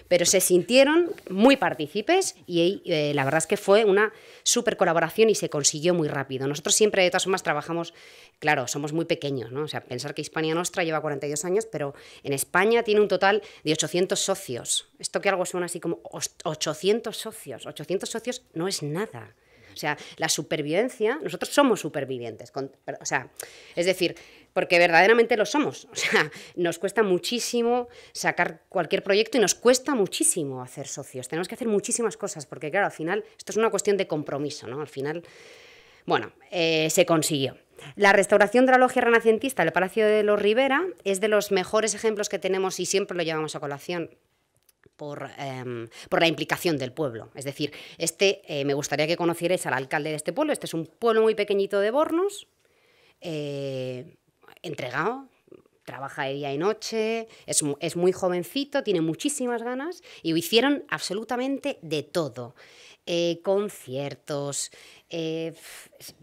D: pero se sintieron muy partícipes y eh, eh, la verdad es que fue una súper colaboración y se consiguió muy rápido. Nosotros siempre, de todas formas, trabajamos, claro, somos muy pequeños, ¿no? O sea, pensar que Hispania Nostra lleva 42 años, pero en España tiene un total de 800 socios. Esto que algo suena así como 800 socios. 800 socios no es nada. O sea, la supervivencia, nosotros somos supervivientes. o sea, es decir, porque verdaderamente lo somos. O sea, nos cuesta muchísimo sacar cualquier proyecto y nos cuesta muchísimo hacer socios. Tenemos que hacer muchísimas cosas, porque claro, al final, esto es una cuestión de compromiso, ¿no? Al final, bueno, eh, se consiguió. La restauración de la logia renacentista, del Palacio de los Rivera, es de los mejores ejemplos que tenemos y siempre lo llevamos a colación Em, por, la implicación del pueblo. Es decir, este, eh, me gustaría que conocierais al alcalde de este pueblo. Este es un pueblo muy pequeñito de Bornos, eh, entregado, trabaja día y noche, es, es muy jovencito, tiene muchísimas ganas y lo hicieron absolutamente de todo. Eh, conciertos, eh,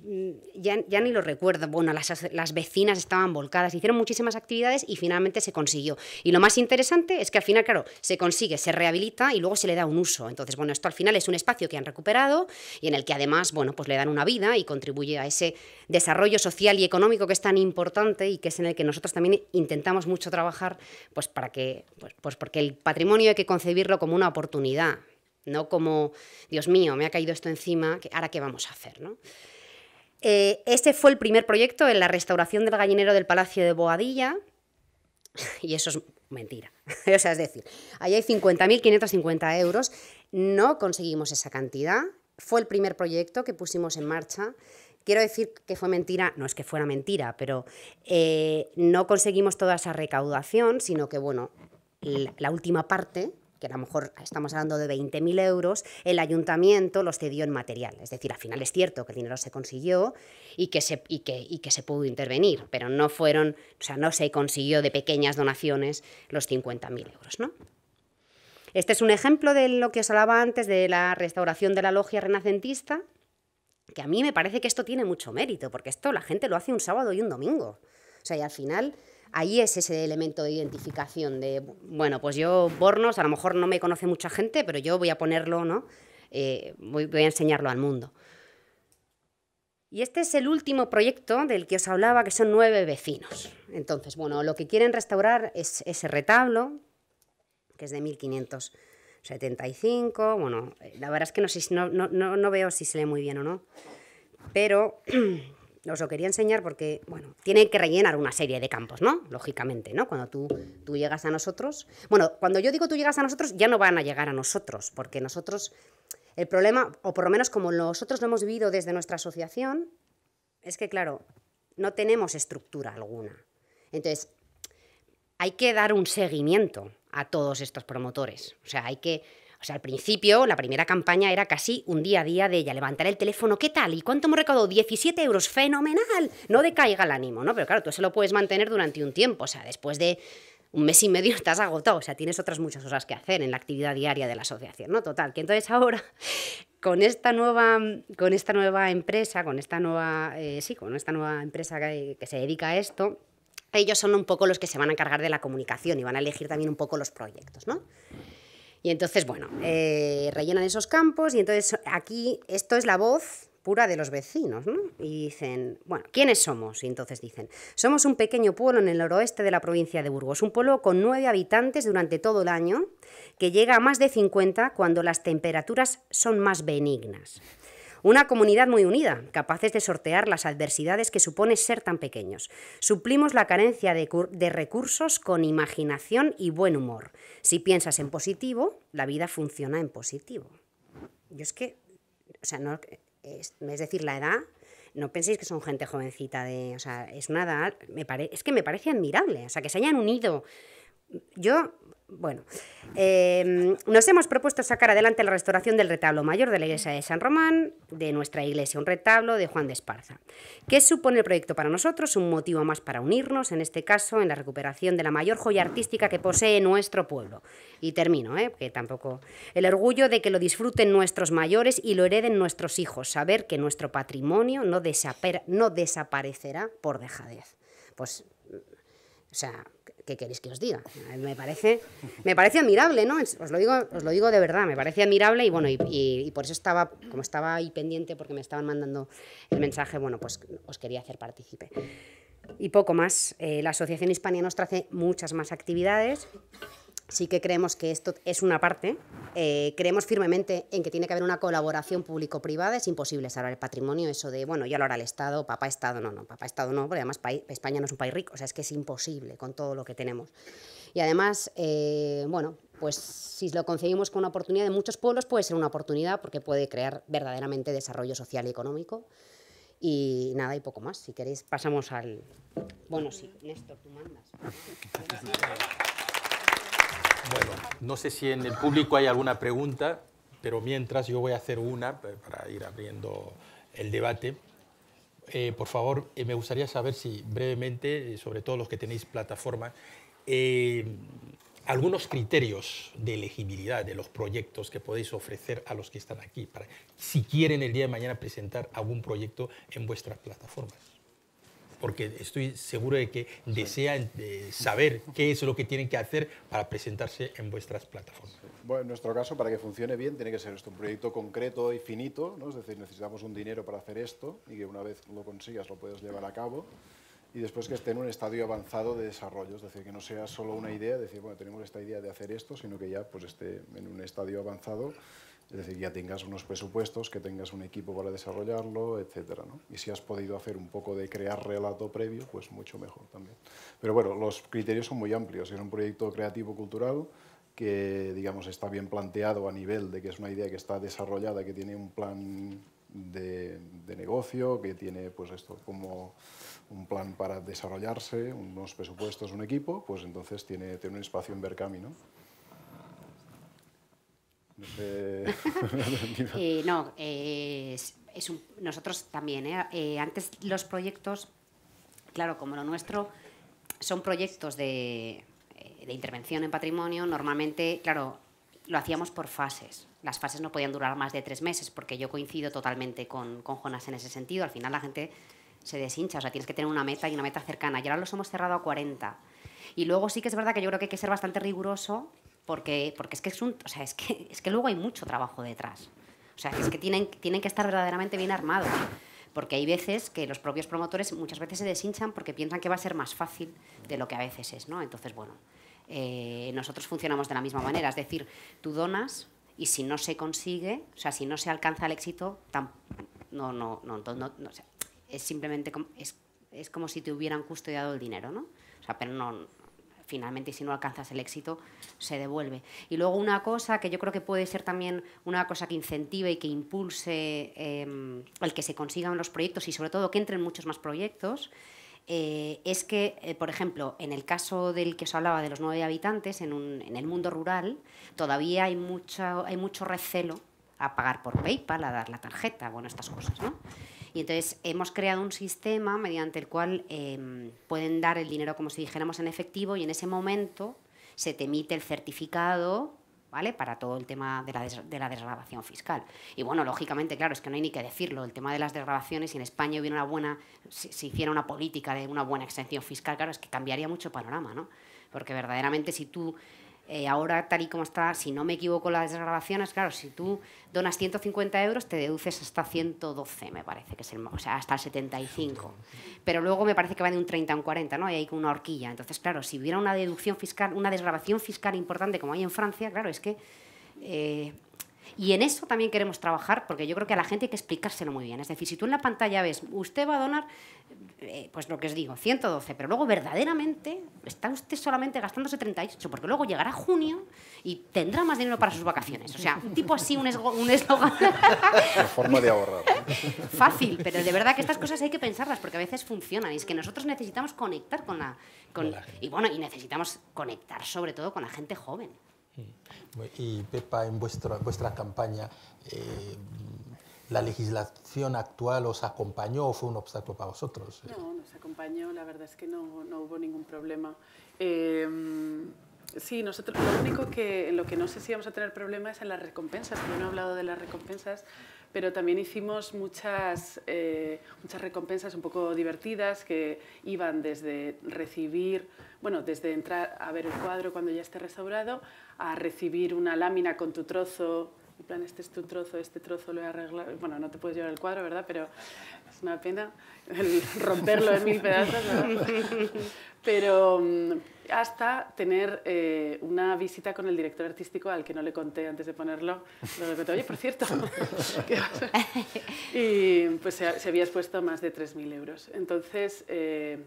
D: mm, ya, ni lo recuerdo, bueno, las, vecinas estaban volcadas, hicieron muchísimas actividades y finalmente se consiguió. Y lo más interesante es que al final, claro, se consigue, se rehabilita y luego se le da un uso. Entonces, bueno, esto al final es un espacio que han recuperado y en el que además, bueno, pues le dan una vida y contribuye a ese desarrollo social y económico que es tan importante y que es en el que nosotros también intentamos mucho trabajar, pues para que, pues, pues porque el patrimonio hay que concebirlo como una oportunidad, no como, Dios mío, me ha caído esto encima, ¿ahora qué vamos a hacer? ¿no? Eh, este fue el primer proyecto en la restauración del gallinero del Palacio de Boadilla, *laughs* y eso es mentira. *laughs* o sea, es decir, ahí hay 50.550 euros, no conseguimos esa cantidad, fue el primer proyecto que pusimos en marcha. Quiero decir que fue mentira, no es que fuera mentira, pero eh, no conseguimos toda esa recaudación, sino que, bueno, la última parte que a lo mejor estamos hablando de 20.000 euros, el ayuntamiento los cedió en material. Es decir, al final es cierto que el dinero se consiguió y que se, que, se pudo intervenir, pero no fueron, o sea, no se consiguió de pequeñas donaciones los 50.000 euros, ¿no? Este es un ejemplo de lo que os hablaba antes de la restauración de la logia renacentista, que a mí me parece que esto tiene mucho mérito, porque esto la gente lo hace un sábado y un domingo. O sea, y al final ahí es ese elemento de identificación de, bueno, pues yo, Bornos, a lo mejor no me conoce mucha gente, pero yo voy a ponerlo, ¿no? Eh, voy, a enseñarlo al mundo. Y este es el último proyecto del que os hablaba, que son nueve vecinos. Entonces, bueno, lo que quieren restaurar es ese retablo, que es de 1575. Bueno, eh, la verdad es que no, sé si, no, no, no veo si se lee muy bien o no, pero *clears throat* os lo quería enseñar porque, bueno, tiene que rellenar una serie de campos, ¿no? Lógicamente, ¿no? Cuando tú, tú llegas a nosotros. Bueno, cuando yo digo tú llegas a nosotros, ya no van a llegar a nosotros, porque nosotros, el problema, o por lo menos como nosotros lo hemos vivido desde nuestra asociación, es que, claro, no tenemos estructura alguna. Entonces, hay que dar un seguimiento a todos estos promotores. O sea, hay que o sea, al principio, la primera campaña era casi un día a día de ella, levantar el teléfono, ¿qué tal? ¿Y cuánto hemos recaudado? 17 euros, fenomenal. No decaiga el ánimo, ¿no? Pero claro, tú se lo puedes mantener durante un tiempo, o sea, después de un mes y medio *laughs* estás agotado, o sea, tienes otras muchas cosas que hacer en la actividad diaria de la asociación, ¿no? Total, que entonces ahora *laughs* con esta nueva, con esta nueva empresa, con esta nueva, eh, sí, con esta nueva empresa que, que se dedica a esto, ellos son un poco los que se van a encargar de la comunicación y van a elegir también un poco los proyectos, ¿no? Y entonces, bueno, eh, rellenan esos campos y entonces aquí esto es la voz pura de los vecinos, ¿no? Y dicen, bueno, ¿quiénes somos? Y entonces dicen, somos un pequeño pueblo en el noroeste de la provincia de Burgos, un pueblo con nueve habitantes durante todo el año, que llega a más de 50 cuando las temperaturas son más benignas. Una comunidad muy unida, capaces de sortear las adversidades que supone ser tan pequeños. Suplimos la carencia de, de recursos con imaginación y buen humor. Si piensas en positivo, la vida funciona en positivo. Yo es que, es, decir, la edad no penséis que son gente jovencita de, o sea, es nada me es que me parece admirable, o sea, que se hayan unido. Yo bueno, em, nos hemos propuesto sacar adelante la restauración del retablo mayor de la iglesia de San Román, de nuestra iglesia, un retablo de Juan de Esparza. ¿Qué supone el proyecto para nosotros? Un motivo más para unirnos, en este caso, en la recuperación de la mayor joya artística que posee nuestro pueblo. Y termino, ¿eh? que tampoco. El orgullo de que lo disfruten nuestros mayores y lo hereden nuestros hijos, saber que nuestro patrimonio no, no desaparecerá por dejadez. Pues, o sea, ¿qué queréis que os diga? Me parece, me parece admirable, ¿no? Os lo, digo, os lo digo de verdad, me parece admirable y bueno, y, por eso estaba, como estaba ahí pendiente porque me estaban mandando el mensaje, bueno, pues os quería hacer partícipe. Y poco más, eh, la Asociación Hispania nos trace muchas más actividades sí que creemos que esto es una parte. Eh, creemos firmemente en que tiene que haber una colaboración público-privada. Es imposible salvar el patrimonio, eso de, bueno, ya lo hará el Estado, papá Estado, no, no, papá Estado no, porque además España no es un país rico, o sea, es que es imposible con todo lo que tenemos. Y además, eh, bueno, pues si lo conseguimos con una oportunidad de muchos pueblos, puede ser una oportunidad porque puede crear verdaderamente desarrollo social y económico. Y nada, y poco más. Si queréis, pasamos al... Bueno, sí, Néstor, tú mandas. Bueno,
A: no sé si en el público hay alguna pregunta, pero mientras yo voy a hacer una para ir abriendo el debate. Eh, por favor, eh, me gustaría saber si brevemente, eh, sobre todo los que tenéis plataforma, algunos criterios de elegibilidad de los proyectos que podéis ofrecer a los que están aquí, para, si quieren el día de mañana presentar algún proyecto en vuestra plataforma porque estoy seguro de que desean eh, saber *laughs* qué es lo que tienen que hacer para presentarse en vuestras
C: plataformas. Bueno, en nuestro caso, para que funcione bien, tiene que ser un proyecto concreto y finito, ¿no? es decir, necesitamos un dinero para hacer esto y que una vez lo consigas lo puedas llevar a cabo y después que esté en un estadio avanzado de desarrollo, es decir, que no sea solo una idea, decir, bueno, tenemos esta idea de hacer esto, sino que ya pues, esté en un estadio avanzado es decir, ya tengas unos presupuestos, que tengas un equipo para desarrollarlo, etc. Y si has podido hacer un poco de crear relato previo, pues mucho mejor también. Pero bueno, los criterios son muy amplios. Es un proyecto creativo-cultural que, digamos, está bien planteado a nivel de que es una idea que está desarrollada, que tiene un plan de, negocio, que tiene pues esto como un plan para desarrollarse, unos presupuestos, un equipo, pues entonces tiene, tiene un espacio en Bercami, ¿no? No *laughs*
D: eh, eh, nosotros también. Eh, antes los proyectos, claro, como lo nuestro, son proyectos de, intervención en patrimonio. Normalmente, claro, lo hacíamos por fases. Las fases no podían durar más de tres meses, porque yo coincido totalmente con, con Jonas en ese sentido. Al final la gente se deshincha, o sea, tienes que tener una meta y una meta cercana. Y ahora los hemos cerrado a 40. Y luego sí que es verdad que yo creo que hay que ser bastante riguroso porque, es que es un, o sea, es que, es que luego hay mucho trabajo detrás. O sea, es que tienen, tienen que estar verdaderamente bien armados. Porque hay veces que los propios promotores muchas veces se deshinchan porque piensan que va a ser más fácil de lo que a veces es, ¿no? Entonces, bueno, eh, nosotros funcionamos de la misma manera. Es decir, tú donas y si no se consigue, o sea, si no se alcanza el éxito, tan, no, no, no, no, es simplemente, como, es, como si te hubieran custodiado el dinero, ¿no? O sea, pero no, finalmente, si no alcanzas el éxito, se devuelve. Y luego una cosa que yo creo que puede ser también una cosa que incentive y que impulse em, el que se consigan los proyectos y sobre todo que entren muchos más proyectos, eh, es que, eh, por ejemplo, en el caso del que os hablaba de los nueve habitantes, en, el mundo rural todavía hay mucho, hay mucho recelo a pagar por PayPal, a dar la tarjeta, bueno, estas cosas, ¿no? Y entonces hemos creado un sistema mediante el cual em, pueden dar el dinero como si dijéramos en efectivo y en ese momento se te emite el certificado ¿vale? Para todo el tema de la, desgrabación fiscal. Y bueno, lógicamente, claro, es que no hay ni que decirlo, el tema de las desgrabaciones, si en España hubiera una buena, si, hiciera una política de una buena exención fiscal, claro, es que cambiaría mucho el panorama, ¿no? Porque verdaderamente si tú eh, ahora, tal y como está, si no me equivoco las desgrabaciones, claro, si tú donas 150 euros, te deduces hasta 112, me parece, que es el, o sea, hasta el 75. Pero luego me parece que va de un 30 a un 40, ¿no? Y hay una horquilla. Entonces, claro, si hubiera una deducción fiscal, una desgrabación fiscal importante como hay en Francia, claro, es que eh, y en eso también queremos trabajar, porque yo creo que a la gente hay que explicárselo muy bien. Es decir, si tú en la pantalla ves, usted va a donar, eh, pues lo que os digo, 112, pero luego verdaderamente está usted solamente gastándose 38, porque luego llegará junio y tendrá más dinero para sus vacaciones. O sea, un tipo así, un eslogan. *laughs* La forma de ahorrar. Fácil, pero de verdad que estas cosas hay que pensarlas, porque a veces funcionan. Y es que nosotros necesitamos conectar Con, y bueno, y necesitamos conectar sobre todo con la gente joven.
A: Y Pepa, en vuestra vuestra campaña, eh, ¿la legislación actual os acompañó o fue un obstáculo para vosotros?
B: No, nos acompañó, la verdad es que no, no hubo ningún problema. Eh, sí, nosotros lo único que lo que no sé si vamos a tener problemas es en las recompensas, porque no he hablado de las recompensas, pero también hicimos muchas, eh, muchas recompensas un poco divertidas que iban desde recibir, bueno, desde entrar a ver el cuadro cuando ya esté restaurado, a recibir una lámina con tu trozo, en plan, este es tu trozo, este trozo lo he arreglado, bueno, no te puedes llevar el cuadro, ¿verdad? Pero es una pena romperlo en mil pedazos, ¿verdad? *laughs* Pero mm, hasta tener eh, una visita con el director artístico al que no le conté antes de ponerlo. Le conté, oye, por cierto, *laughs* *laughs* Y pues se, había expuesto más de 3.000 euros. Entonces, eh,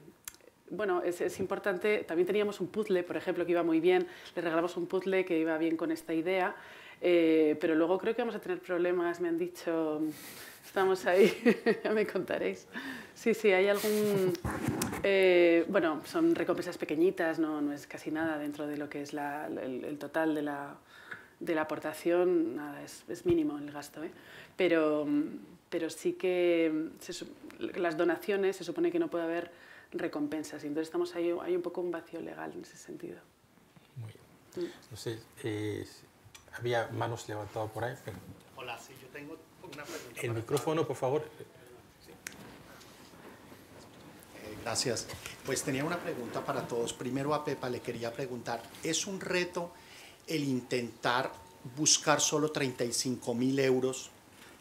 B: bueno, es, importante. También teníamos un puzzle, por ejemplo, que iba muy bien. Le regalamos un puzzle que iba bien con esta idea. Eh, pero luego creo que vamos a tener problemas, me han dicho Estamos ahí, *laughs* ya me contaréis. Sí, sí, hay algún... Eh, bueno, son recompensas pequeñitas, no, no, es casi nada dentro de lo que es la, el, total de la, de la aportación, nada, es, es, mínimo el gasto. ¿eh? Pero, pero sí que las donaciones se supone que no puede haber recompensas y entonces estamos ahí, hay un poco un vacío legal en ese sentido. Muy bien. Mm.
A: No sé, eh, había manos levantadas por ahí.
E: Hola, sí, yo tengo el micrófono, por favor. Eh, gracias. Pues tenía una pregunta para todos. Primero a Pepa le quería preguntar, ¿es un reto el intentar buscar solo 35 mil euros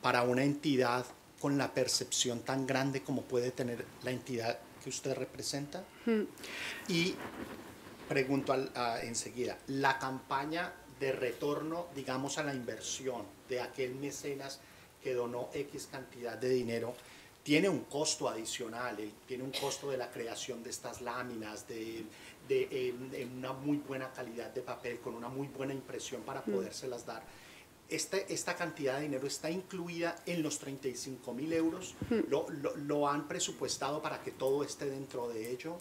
E: para una entidad con la percepción tan grande como puede tener la entidad que usted representa? Hmm. Y pregunto enseguida, la campaña de retorno, digamos, a la inversión de aquel mecenas que donó X cantidad de dinero, tiene un costo adicional, tiene un costo de la creación de estas láminas, de, de, una muy buena calidad de papel, con una muy buena impresión para mm. podérselas dar. Este, esta cantidad de dinero está incluida en los 35 mil euros. Mm. Lo, lo, lo, han presupuestado para que todo esté dentro de ello.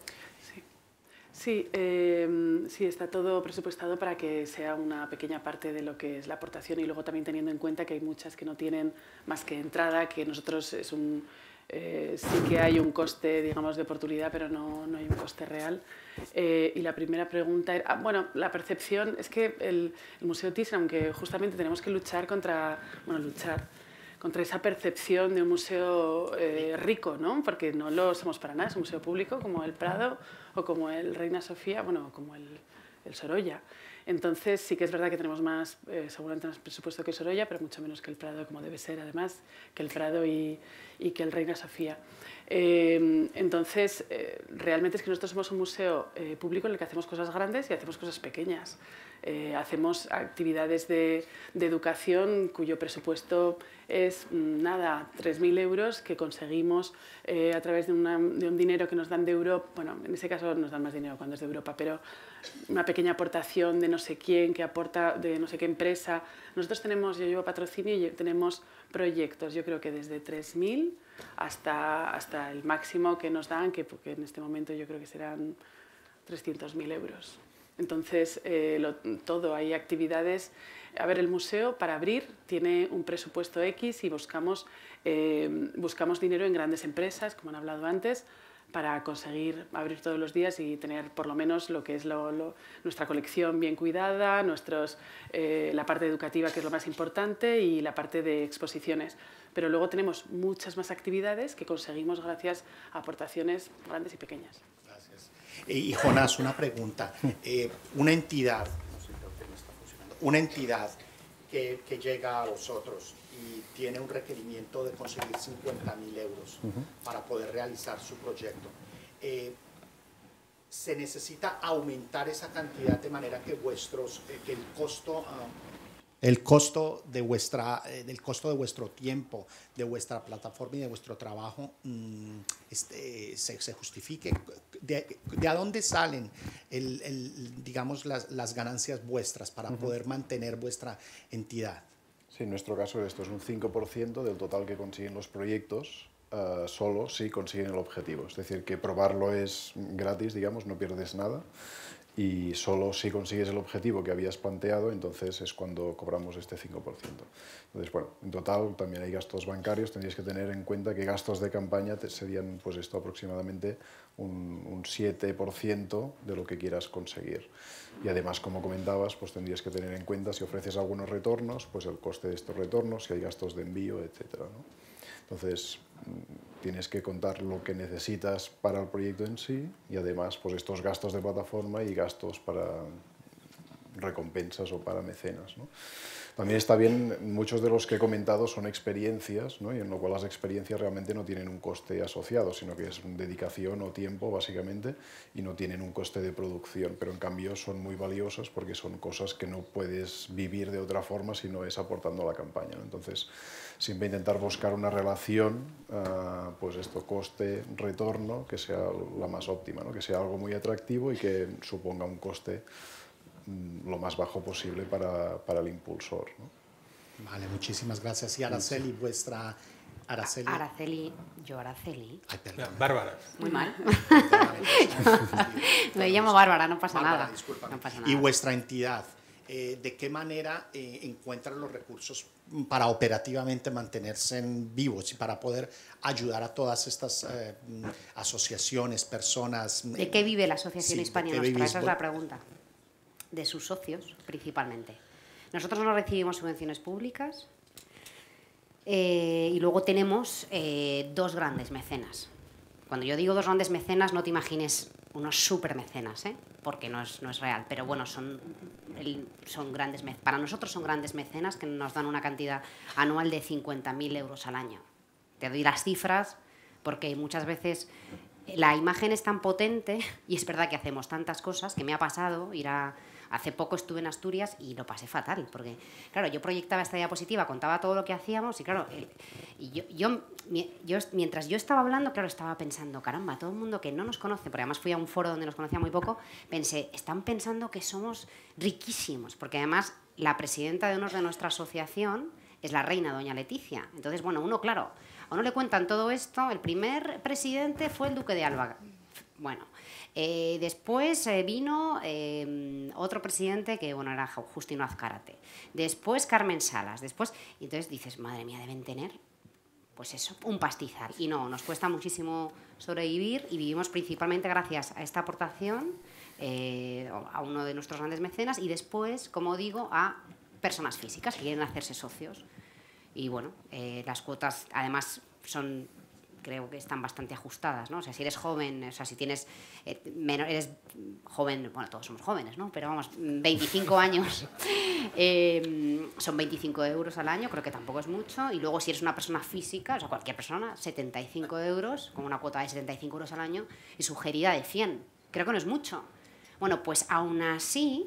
B: Sí, em, sí, está todo presupuestado para que sea una pequeña parte de lo que es la aportación y luego también teniendo en cuenta que hay muchas que no tienen más que entrada, que nosotros es un, eh, sí que hay un coste, digamos, de oportunidad, pero no, hay un coste real. Eh, y la primera pregunta era, ah, bueno, la percepción es que el, Museo Thyssen, aunque justamente tenemos que luchar contra, luchar, contra esa percepción de un museo eh, rico, ¿no? porque no lo somos para nada, es un museo público como el Prado o como el Reina Sofía, bueno, como el, el Sorolla. Entonces sí que es verdad que tenemos más, eh, seguramente más presupuesto que Sorolla, pero mucho menos que el Prado, como debe ser además, que el Prado y que el Reina Sofía. Em, entonces, eh, realmente es que nosotros somos un museo eh, público en el que hacemos cosas grandes y hacemos cosas pequeñas. Eh, hacemos actividades de, de, educación cuyo presupuesto es mm, nada, 3.000 euros que conseguimos a través de, de, un dinero que nos dan de Europa. Bueno, en ese caso nos dan más dinero cuando es de Europa, pero una pequeña aportación de no sé quién que aporta de no sé qué empresa. Nosotros tenemos, yo llevo patrocinio y tenemos proyectos, yo creo que desde 3.000 hasta, el máximo que nos dan, que, porque en este momento yo creo que serán 300.000 euros. Entonces, eh, todo, hay actividades. A ver, el museo para abrir tiene un presupuesto X y buscamos, eh, buscamos dinero en grandes empresas, como han hablado antes, para conseguir abrir todos los días y tener por lo menos lo que es nuestra colección bien cuidada, nuestros, eh, la parte educativa que es lo más importante y la parte de exposiciones. Pero luego tenemos muchas más actividades que conseguimos gracias a aportaciones grandes y pequeñas. Gracias. Eh, y,
E: Jonás, una pregunta. *laughs* Eh, una entidad, una entidad que, que llega a vosotros y tiene un requerimiento de conseguir 50 mil euros para poder realizar su proyecto. Eh, se necesita aumentar esa cantidad de manera que vuestros, eh, que el costo... Ah, el costo de vuestra, eh, del costo de vuestro tiempo, de vuestra plataforma y de vuestro trabajo mm, este, se, justifique. De, dónde salen, el, digamos, las, ganancias vuestras para poder mantener vuestra entidad?
C: Sí, en nuestro caso esto es un 5% del total que consiguen los proyectos eh, solo si consiguen el objetivo. Es decir, que probarlo es gratis, digamos, no pierdes nada y solo si consigues el objetivo que habías planteado, entonces es cuando cobramos este 5%. Entonces, bueno, en total también hay gastos bancarios, tendrías que tener en cuenta que gastos de campaña serían pues esto aproximadamente un, un 7% de lo que quieras conseguir. Y además, como comentabas, pues tendrías que tener en cuenta si ofreces algunos retornos, pues el coste de estos retornos, si hay gastos de envío, etc. ¿no? Entonces, mm, tienes que contar lo que necesitas para el proyecto en sí y además pues estos gastos de plataforma y gastos para recompensas o para mecenas. ¿no? También está bien, muchos de los que he comentado son experiencias, ¿no? y en lo cual las experiencias realmente no tienen un coste asociado, sino que es dedicación o tiempo, básicamente, y no tienen un coste de producción, pero en cambio son muy valiosas porque son cosas que no puedes vivir de otra forma si no es aportando a la campaña. Entonces, siempre intentar buscar una relación, ah, pues esto, coste-retorno, que sea la más óptima, ¿no? que sea algo muy atractivo y que suponga un coste Mm, lo más bajo posible para, para el impulsor.
E: ¿no? Vale, muchísimas gracias. Y Araceli, vuestra... Araceli. Araceli, yo Araceli. Ay, perdón. Bárbara. Muy mal. *laughs* Me llamo Bárbara, no pasa nada. No pasa nada. Y vuestra entidad, eh, ¿de qué manera eh, encuentran los recursos para operativamente mantenerse en vivos y para poder ayudar a todas estas eh, asociaciones, personas? ¿De qué vive la Asociación sí, Esa es la
D: pregunta de sus socios principalmente. Nosotros no recibimos subvenciones públicas eh, y luego tenemos eh, dos grandes mecenas. Cuando yo digo dos grandes mecenas, no te imagines unos super mecenas, ¿eh? porque no es, real. Pero bueno, son, son grandes para nosotros son grandes mecenas que nos dan una cantidad anual de 50.000 euros al año. Te doy las cifras porque muchas veces la imagen es tan potente *laughs* y es verdad que hacemos tantas cosas que me ha pasado ir a Hace poco estuve en Asturias y lo pasé fatal, porque, claro, yo proyectaba esta diapositiva, contaba todo lo que hacíamos y, claro, eh, yo, yo, mientras yo estaba hablando, claro, estaba pensando, caramba, todo el mundo que no nos conoce, porque además fui a un foro donde nos conocía muy poco, pensé, están pensando que somos riquísimos, porque además la presidenta de honor de nuestra asociación es la reina, doña Leticia. Entonces, bueno, uno, claro, o no le cuentan todo esto, el primer presidente fue el duque de Alba. Bueno, eh, después eh, vino em, otro presidente que, bueno, era Justino Azcárate. Después Carmen Salas. Después, y entonces dices, madre mía, deben tener, pues eso, un pastizal. Y no, nos cuesta muchísimo sobrevivir y vivimos principalmente gracias a esta aportación eh, a uno de nuestros grandes mecenas y después, como digo, a personas físicas que quieren hacerse socios. Y bueno, las cuotas además son creo que están bastante ajustadas, ¿no? O sea, si eres joven, o sea, si tienes eh, eres joven, bueno, todos somos jóvenes, ¿no? Pero vamos, 25 mm, años *laughs* em, son 25 euros al año, creo que tampoco es mucho. Y luego si eres una persona física, o sea, cualquier persona, 75 euros, con una cuota de 75 euros al año y sugerida de 100. Creo que no es mucho. Bueno, pues aún así,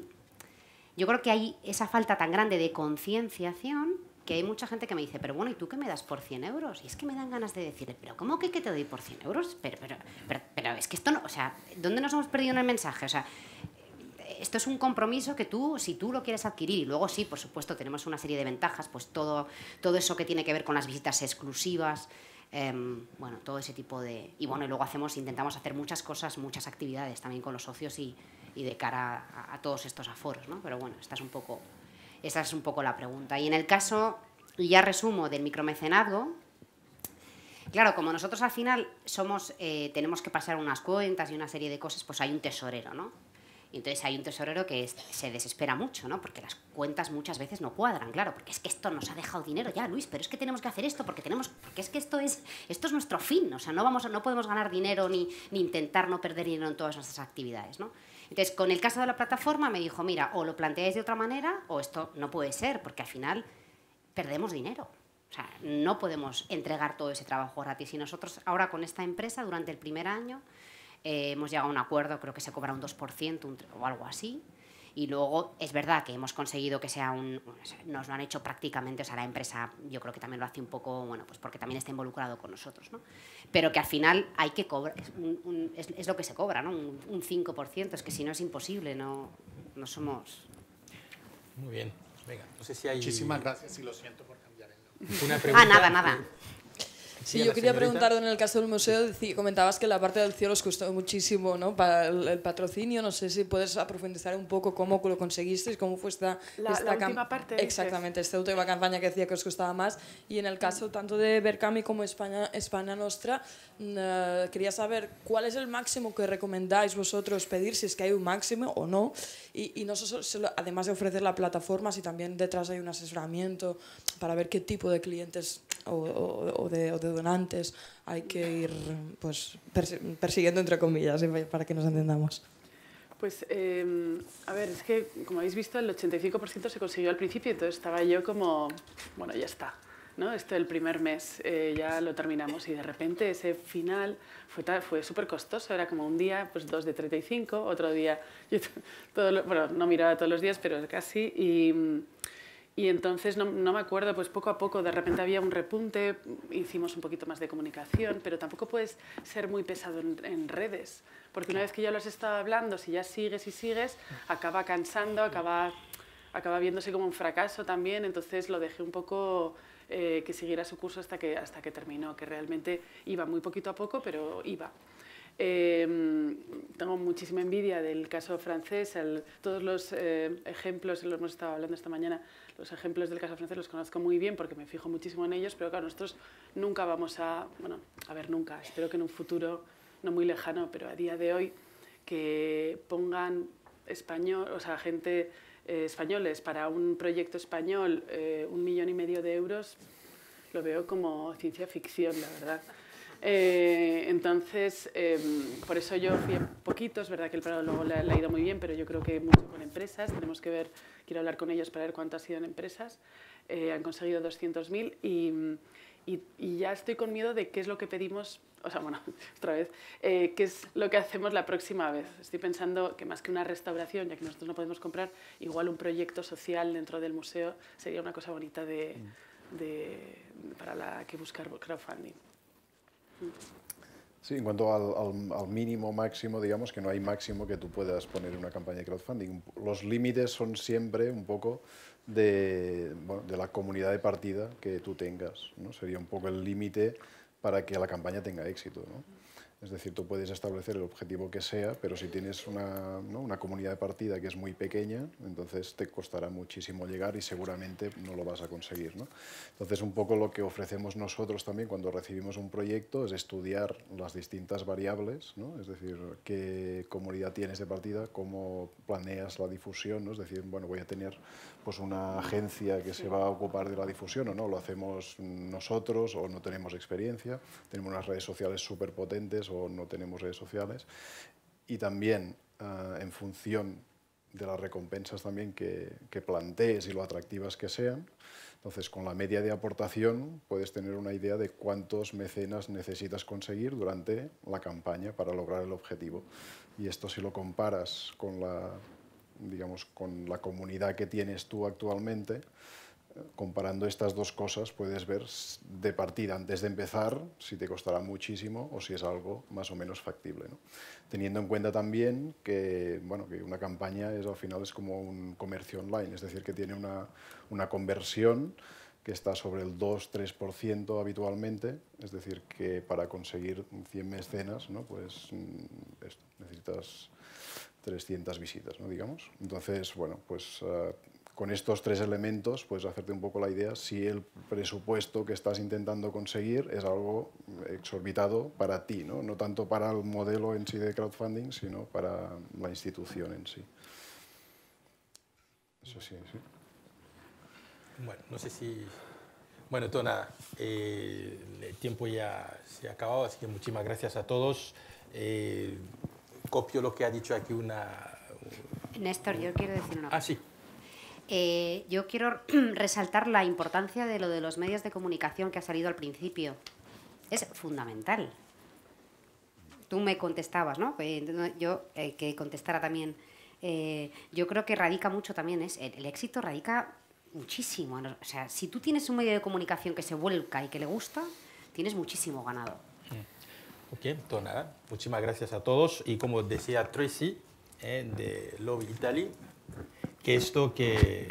D: yo creo que hay esa falta tan grande de concienciación que hay mucha gente que me dice, pero bueno, ¿y tú qué me das por 100 euros? Y es que me dan ganas de decirle, pero ¿cómo que, te doy por 100 euros? Pero, pero, pero, es que esto no, o sea, ¿dónde nos hemos perdido en el mensaje? O sea, esto es un compromiso que tú, si tú lo quieres adquirir, y luego sí, por supuesto, tenemos una serie de ventajas, pues todo, todo eso que tiene que ver con las visitas exclusivas, em, bueno, todo ese tipo de... Y bueno, y luego hacemos, intentamos hacer muchas cosas, muchas actividades también con los socios y, de cara a, todos estos aforos, ¿no? Pero bueno, estás un poco esa es un poco la pregunta. Y en el caso, y ya resumo, del micromecenazgo, claro, como nosotros al final somos, eh, tenemos que pasar unas cuentas y una serie de cosas, pues hay un tesorero, ¿no? Y entonces hay un tesorero que se desespera mucho, ¿no? Porque las cuentas muchas veces no cuadran, claro, porque es que esto nos ha dejado dinero ya, Luis, pero es que tenemos que hacer esto porque tenemos es que esto es esto es nuestro fin, o sea, no vamos no podemos ganar dinero ni, ni intentar no perder dinero en todas nuestras actividades, ¿no? Entonces, con el caso de la plataforma me dijo, mira, o lo planteáis de otra manera o esto no puede ser, porque al final perdemos dinero. O sea, no podemos entregar todo ese trabajo gratis. Y nosotros ahora con esta empresa, durante el primer año, eh, hemos llegado a un acuerdo, creo que se cobra un 2% o algo así. Y luego es verdad que hemos conseguido que sea un... Nos lo han hecho prácticamente, o sea, la empresa yo creo que también lo hace un poco, bueno, pues porque también está involucrado con nosotros, ¿no? Pero que al final hay que cobrar, es, es, lo que se cobra, ¿no? Un, 5%, es que si no es imposible, no, no somos...
A: Muy bien,
E: venga, no sé si hay... Muchísimas gracias y lo siento por cambiar el nombre. Ah, nada, nada.
A: Sí, yo quería preguntar
B: en el caso del museo, comentabas que la parte del cielo os costó muchísimo ¿no? para el, patrocinio, no sé si puedes profundizar un poco cómo lo conseguisteis, cómo fue esta, última parte. Exactamente, esta última campaña que decía que os costaba más. Y en el mm. caso tanto de Bercami como España, España Nostra, mm, eh, quería saber cuál es el máximo que recomendáis vosotros pedir, si es que hay un máximo o no. Y, y no además de ofrecer la plataforma, si también detrás hay un asesoramiento para ver qué tipo de clientes o de donantes, hay que ir pues, persiguiendo entre comillas eh, para que nos entendamos. Pues, em, a ver, es que, como habéis visto, el 85% se consiguió al principio, entonces estaba yo como, bueno, ya está, ¿no? Esto el primer mes eh, ya lo terminamos y de repente ese final fue, fue súper costoso, era como un día, pues dos de 35, otro día, *laughs* todo bueno, no miraba todos los días, pero casi, y y entonces no, me acuerdo, pues poco a poco de repente había un repunte, hicimos un poquito más de comunicación, pero tampoco puedes ser muy pesado en, redes, porque una vez que ya lo has estado hablando, si ya sigues y sigues, acaba cansando, acaba, acaba viéndose como un fracaso también, entonces lo dejé un poco eh, que siguiera su curso hasta que, hasta que terminó, que realmente iba muy poquito a poco, pero iba. Em, tengo muchísima envidia del caso francés, todos los ejemplos eh, ejemplos, los hemos estado hablando esta mañana, los pues, ejemplos del caso francés los conozco muy bien porque me fijo muchísimo en ellos, pero claro, nosotros nunca vamos a, bueno, a ver nunca, espero que en un futuro no muy lejano, pero a día de hoy, que pongan español, o sea, gente eh, españoles para un proyecto español eh, un millón y medio de euros, lo veo como ciencia ficción, la verdad. Eh, entonces, em, por eso yo fui a poquitos, verdad que el Prado luego le ha ido muy bien, pero yo creo que mucho con empresas, tenemos que ver quiero hablar con ellos para ver cuánto ha sido en empresas, eh, han conseguido 200.000 y, y, ya estoy con miedo de qué es lo que pedimos, o sea, bueno, *laughs* otra vez, eh, qué es lo que hacemos la próxima vez. Estoy pensando que más que una restauración, ya que nosotros no podemos comprar, igual un proyecto social dentro del museo sería una cosa bonita de, mm. para la que buscar crowdfunding. Mm.
C: Sí, en cuanto al, al, mínimo máximo, digamos que no hay máximo que tú puedas poner en una campaña de crowdfunding. Los límites son siempre un poco de, bueno, de la comunidad de partida que tú tengas. ¿no? Sería un poco el límite para que la campaña tenga éxito. ¿no? Es decir, tú puedes establecer el objetivo que sea, pero si tienes una, comunidad de partida que es muy pequeña, entonces te costará muchísimo llegar y seguramente no lo vas a conseguir. Entonces, un poco lo que ofrecemos nosotros también cuando recibimos un proyecto es estudiar las distintas variables, es decir, qué comunidad tienes de partida, cómo planeas la difusión, es decir, bueno, voy a tener pues una agencia que se va a ocupar de la difusión o no, lo hacemos nosotros o no tenemos experiencia, tenemos unas redes sociales súper potentes o no tenemos redes sociales. Y también eh, en función de las recompensas también que, que, plantees y lo atractivas que sean. Entonces, con la media de aportación puedes tener una idea de cuántos mecenas necesitas conseguir durante la campaña para lograr el objetivo. Y esto si lo comparas con la digamos, con la comunidad que tienes tú actualmente, eh, comparando estas dos cosas puedes ver de partida antes de empezar si te costará muchísimo o si es algo más o menos factible. Teniendo en cuenta también que, bueno, que una campaña es, al final es como un comercio online, es decir, que tiene una, una conversión que está sobre el 2-3% habitualmente, es decir, que para conseguir 100 mecenas ¿no? pues, mm, necesitas 300 visitas, ¿no? digamos. Entonces, bueno, pues eh, con estos tres elementos, puedes hacerte un poco la idea si el presupuesto que estás intentando conseguir es algo exorbitado para ti, ¿no? No tanto para el modelo en sí de crowdfunding, sino para la institución en sí. Eso sí, sí.
A: Bueno, no sé si... Bueno, Tona, eh, el tiempo ya se ha acabado, así que muchísimas gracias a todos. Eh, copio lo que ha dicho aquí una...
D: Néstor, yo quiero decir una cosa. Ah, sí. Eh, yo quiero *clears throat* resaltar la importancia de lo de los medios de comunicación que ha salido al principio. Es fundamental. Tú me contestabas, ¿no? yo eh, que contestara también. Eh, yo creo que radica mucho también, es, el, el éxito radica muchísimo. O sea, si tú tienes un medio de comunicación que se vuelca y que le gusta, tienes muchísimo ganado.
A: Ok, entonces nada, muchísimas gracias a todos y como decía Tracy eh, de Love Italy, que esto que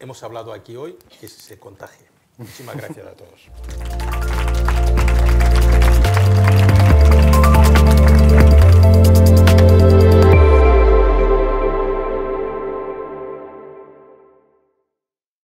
A: hemos hablado aquí hoy, que se contagie. Muchísimas gracias a todos.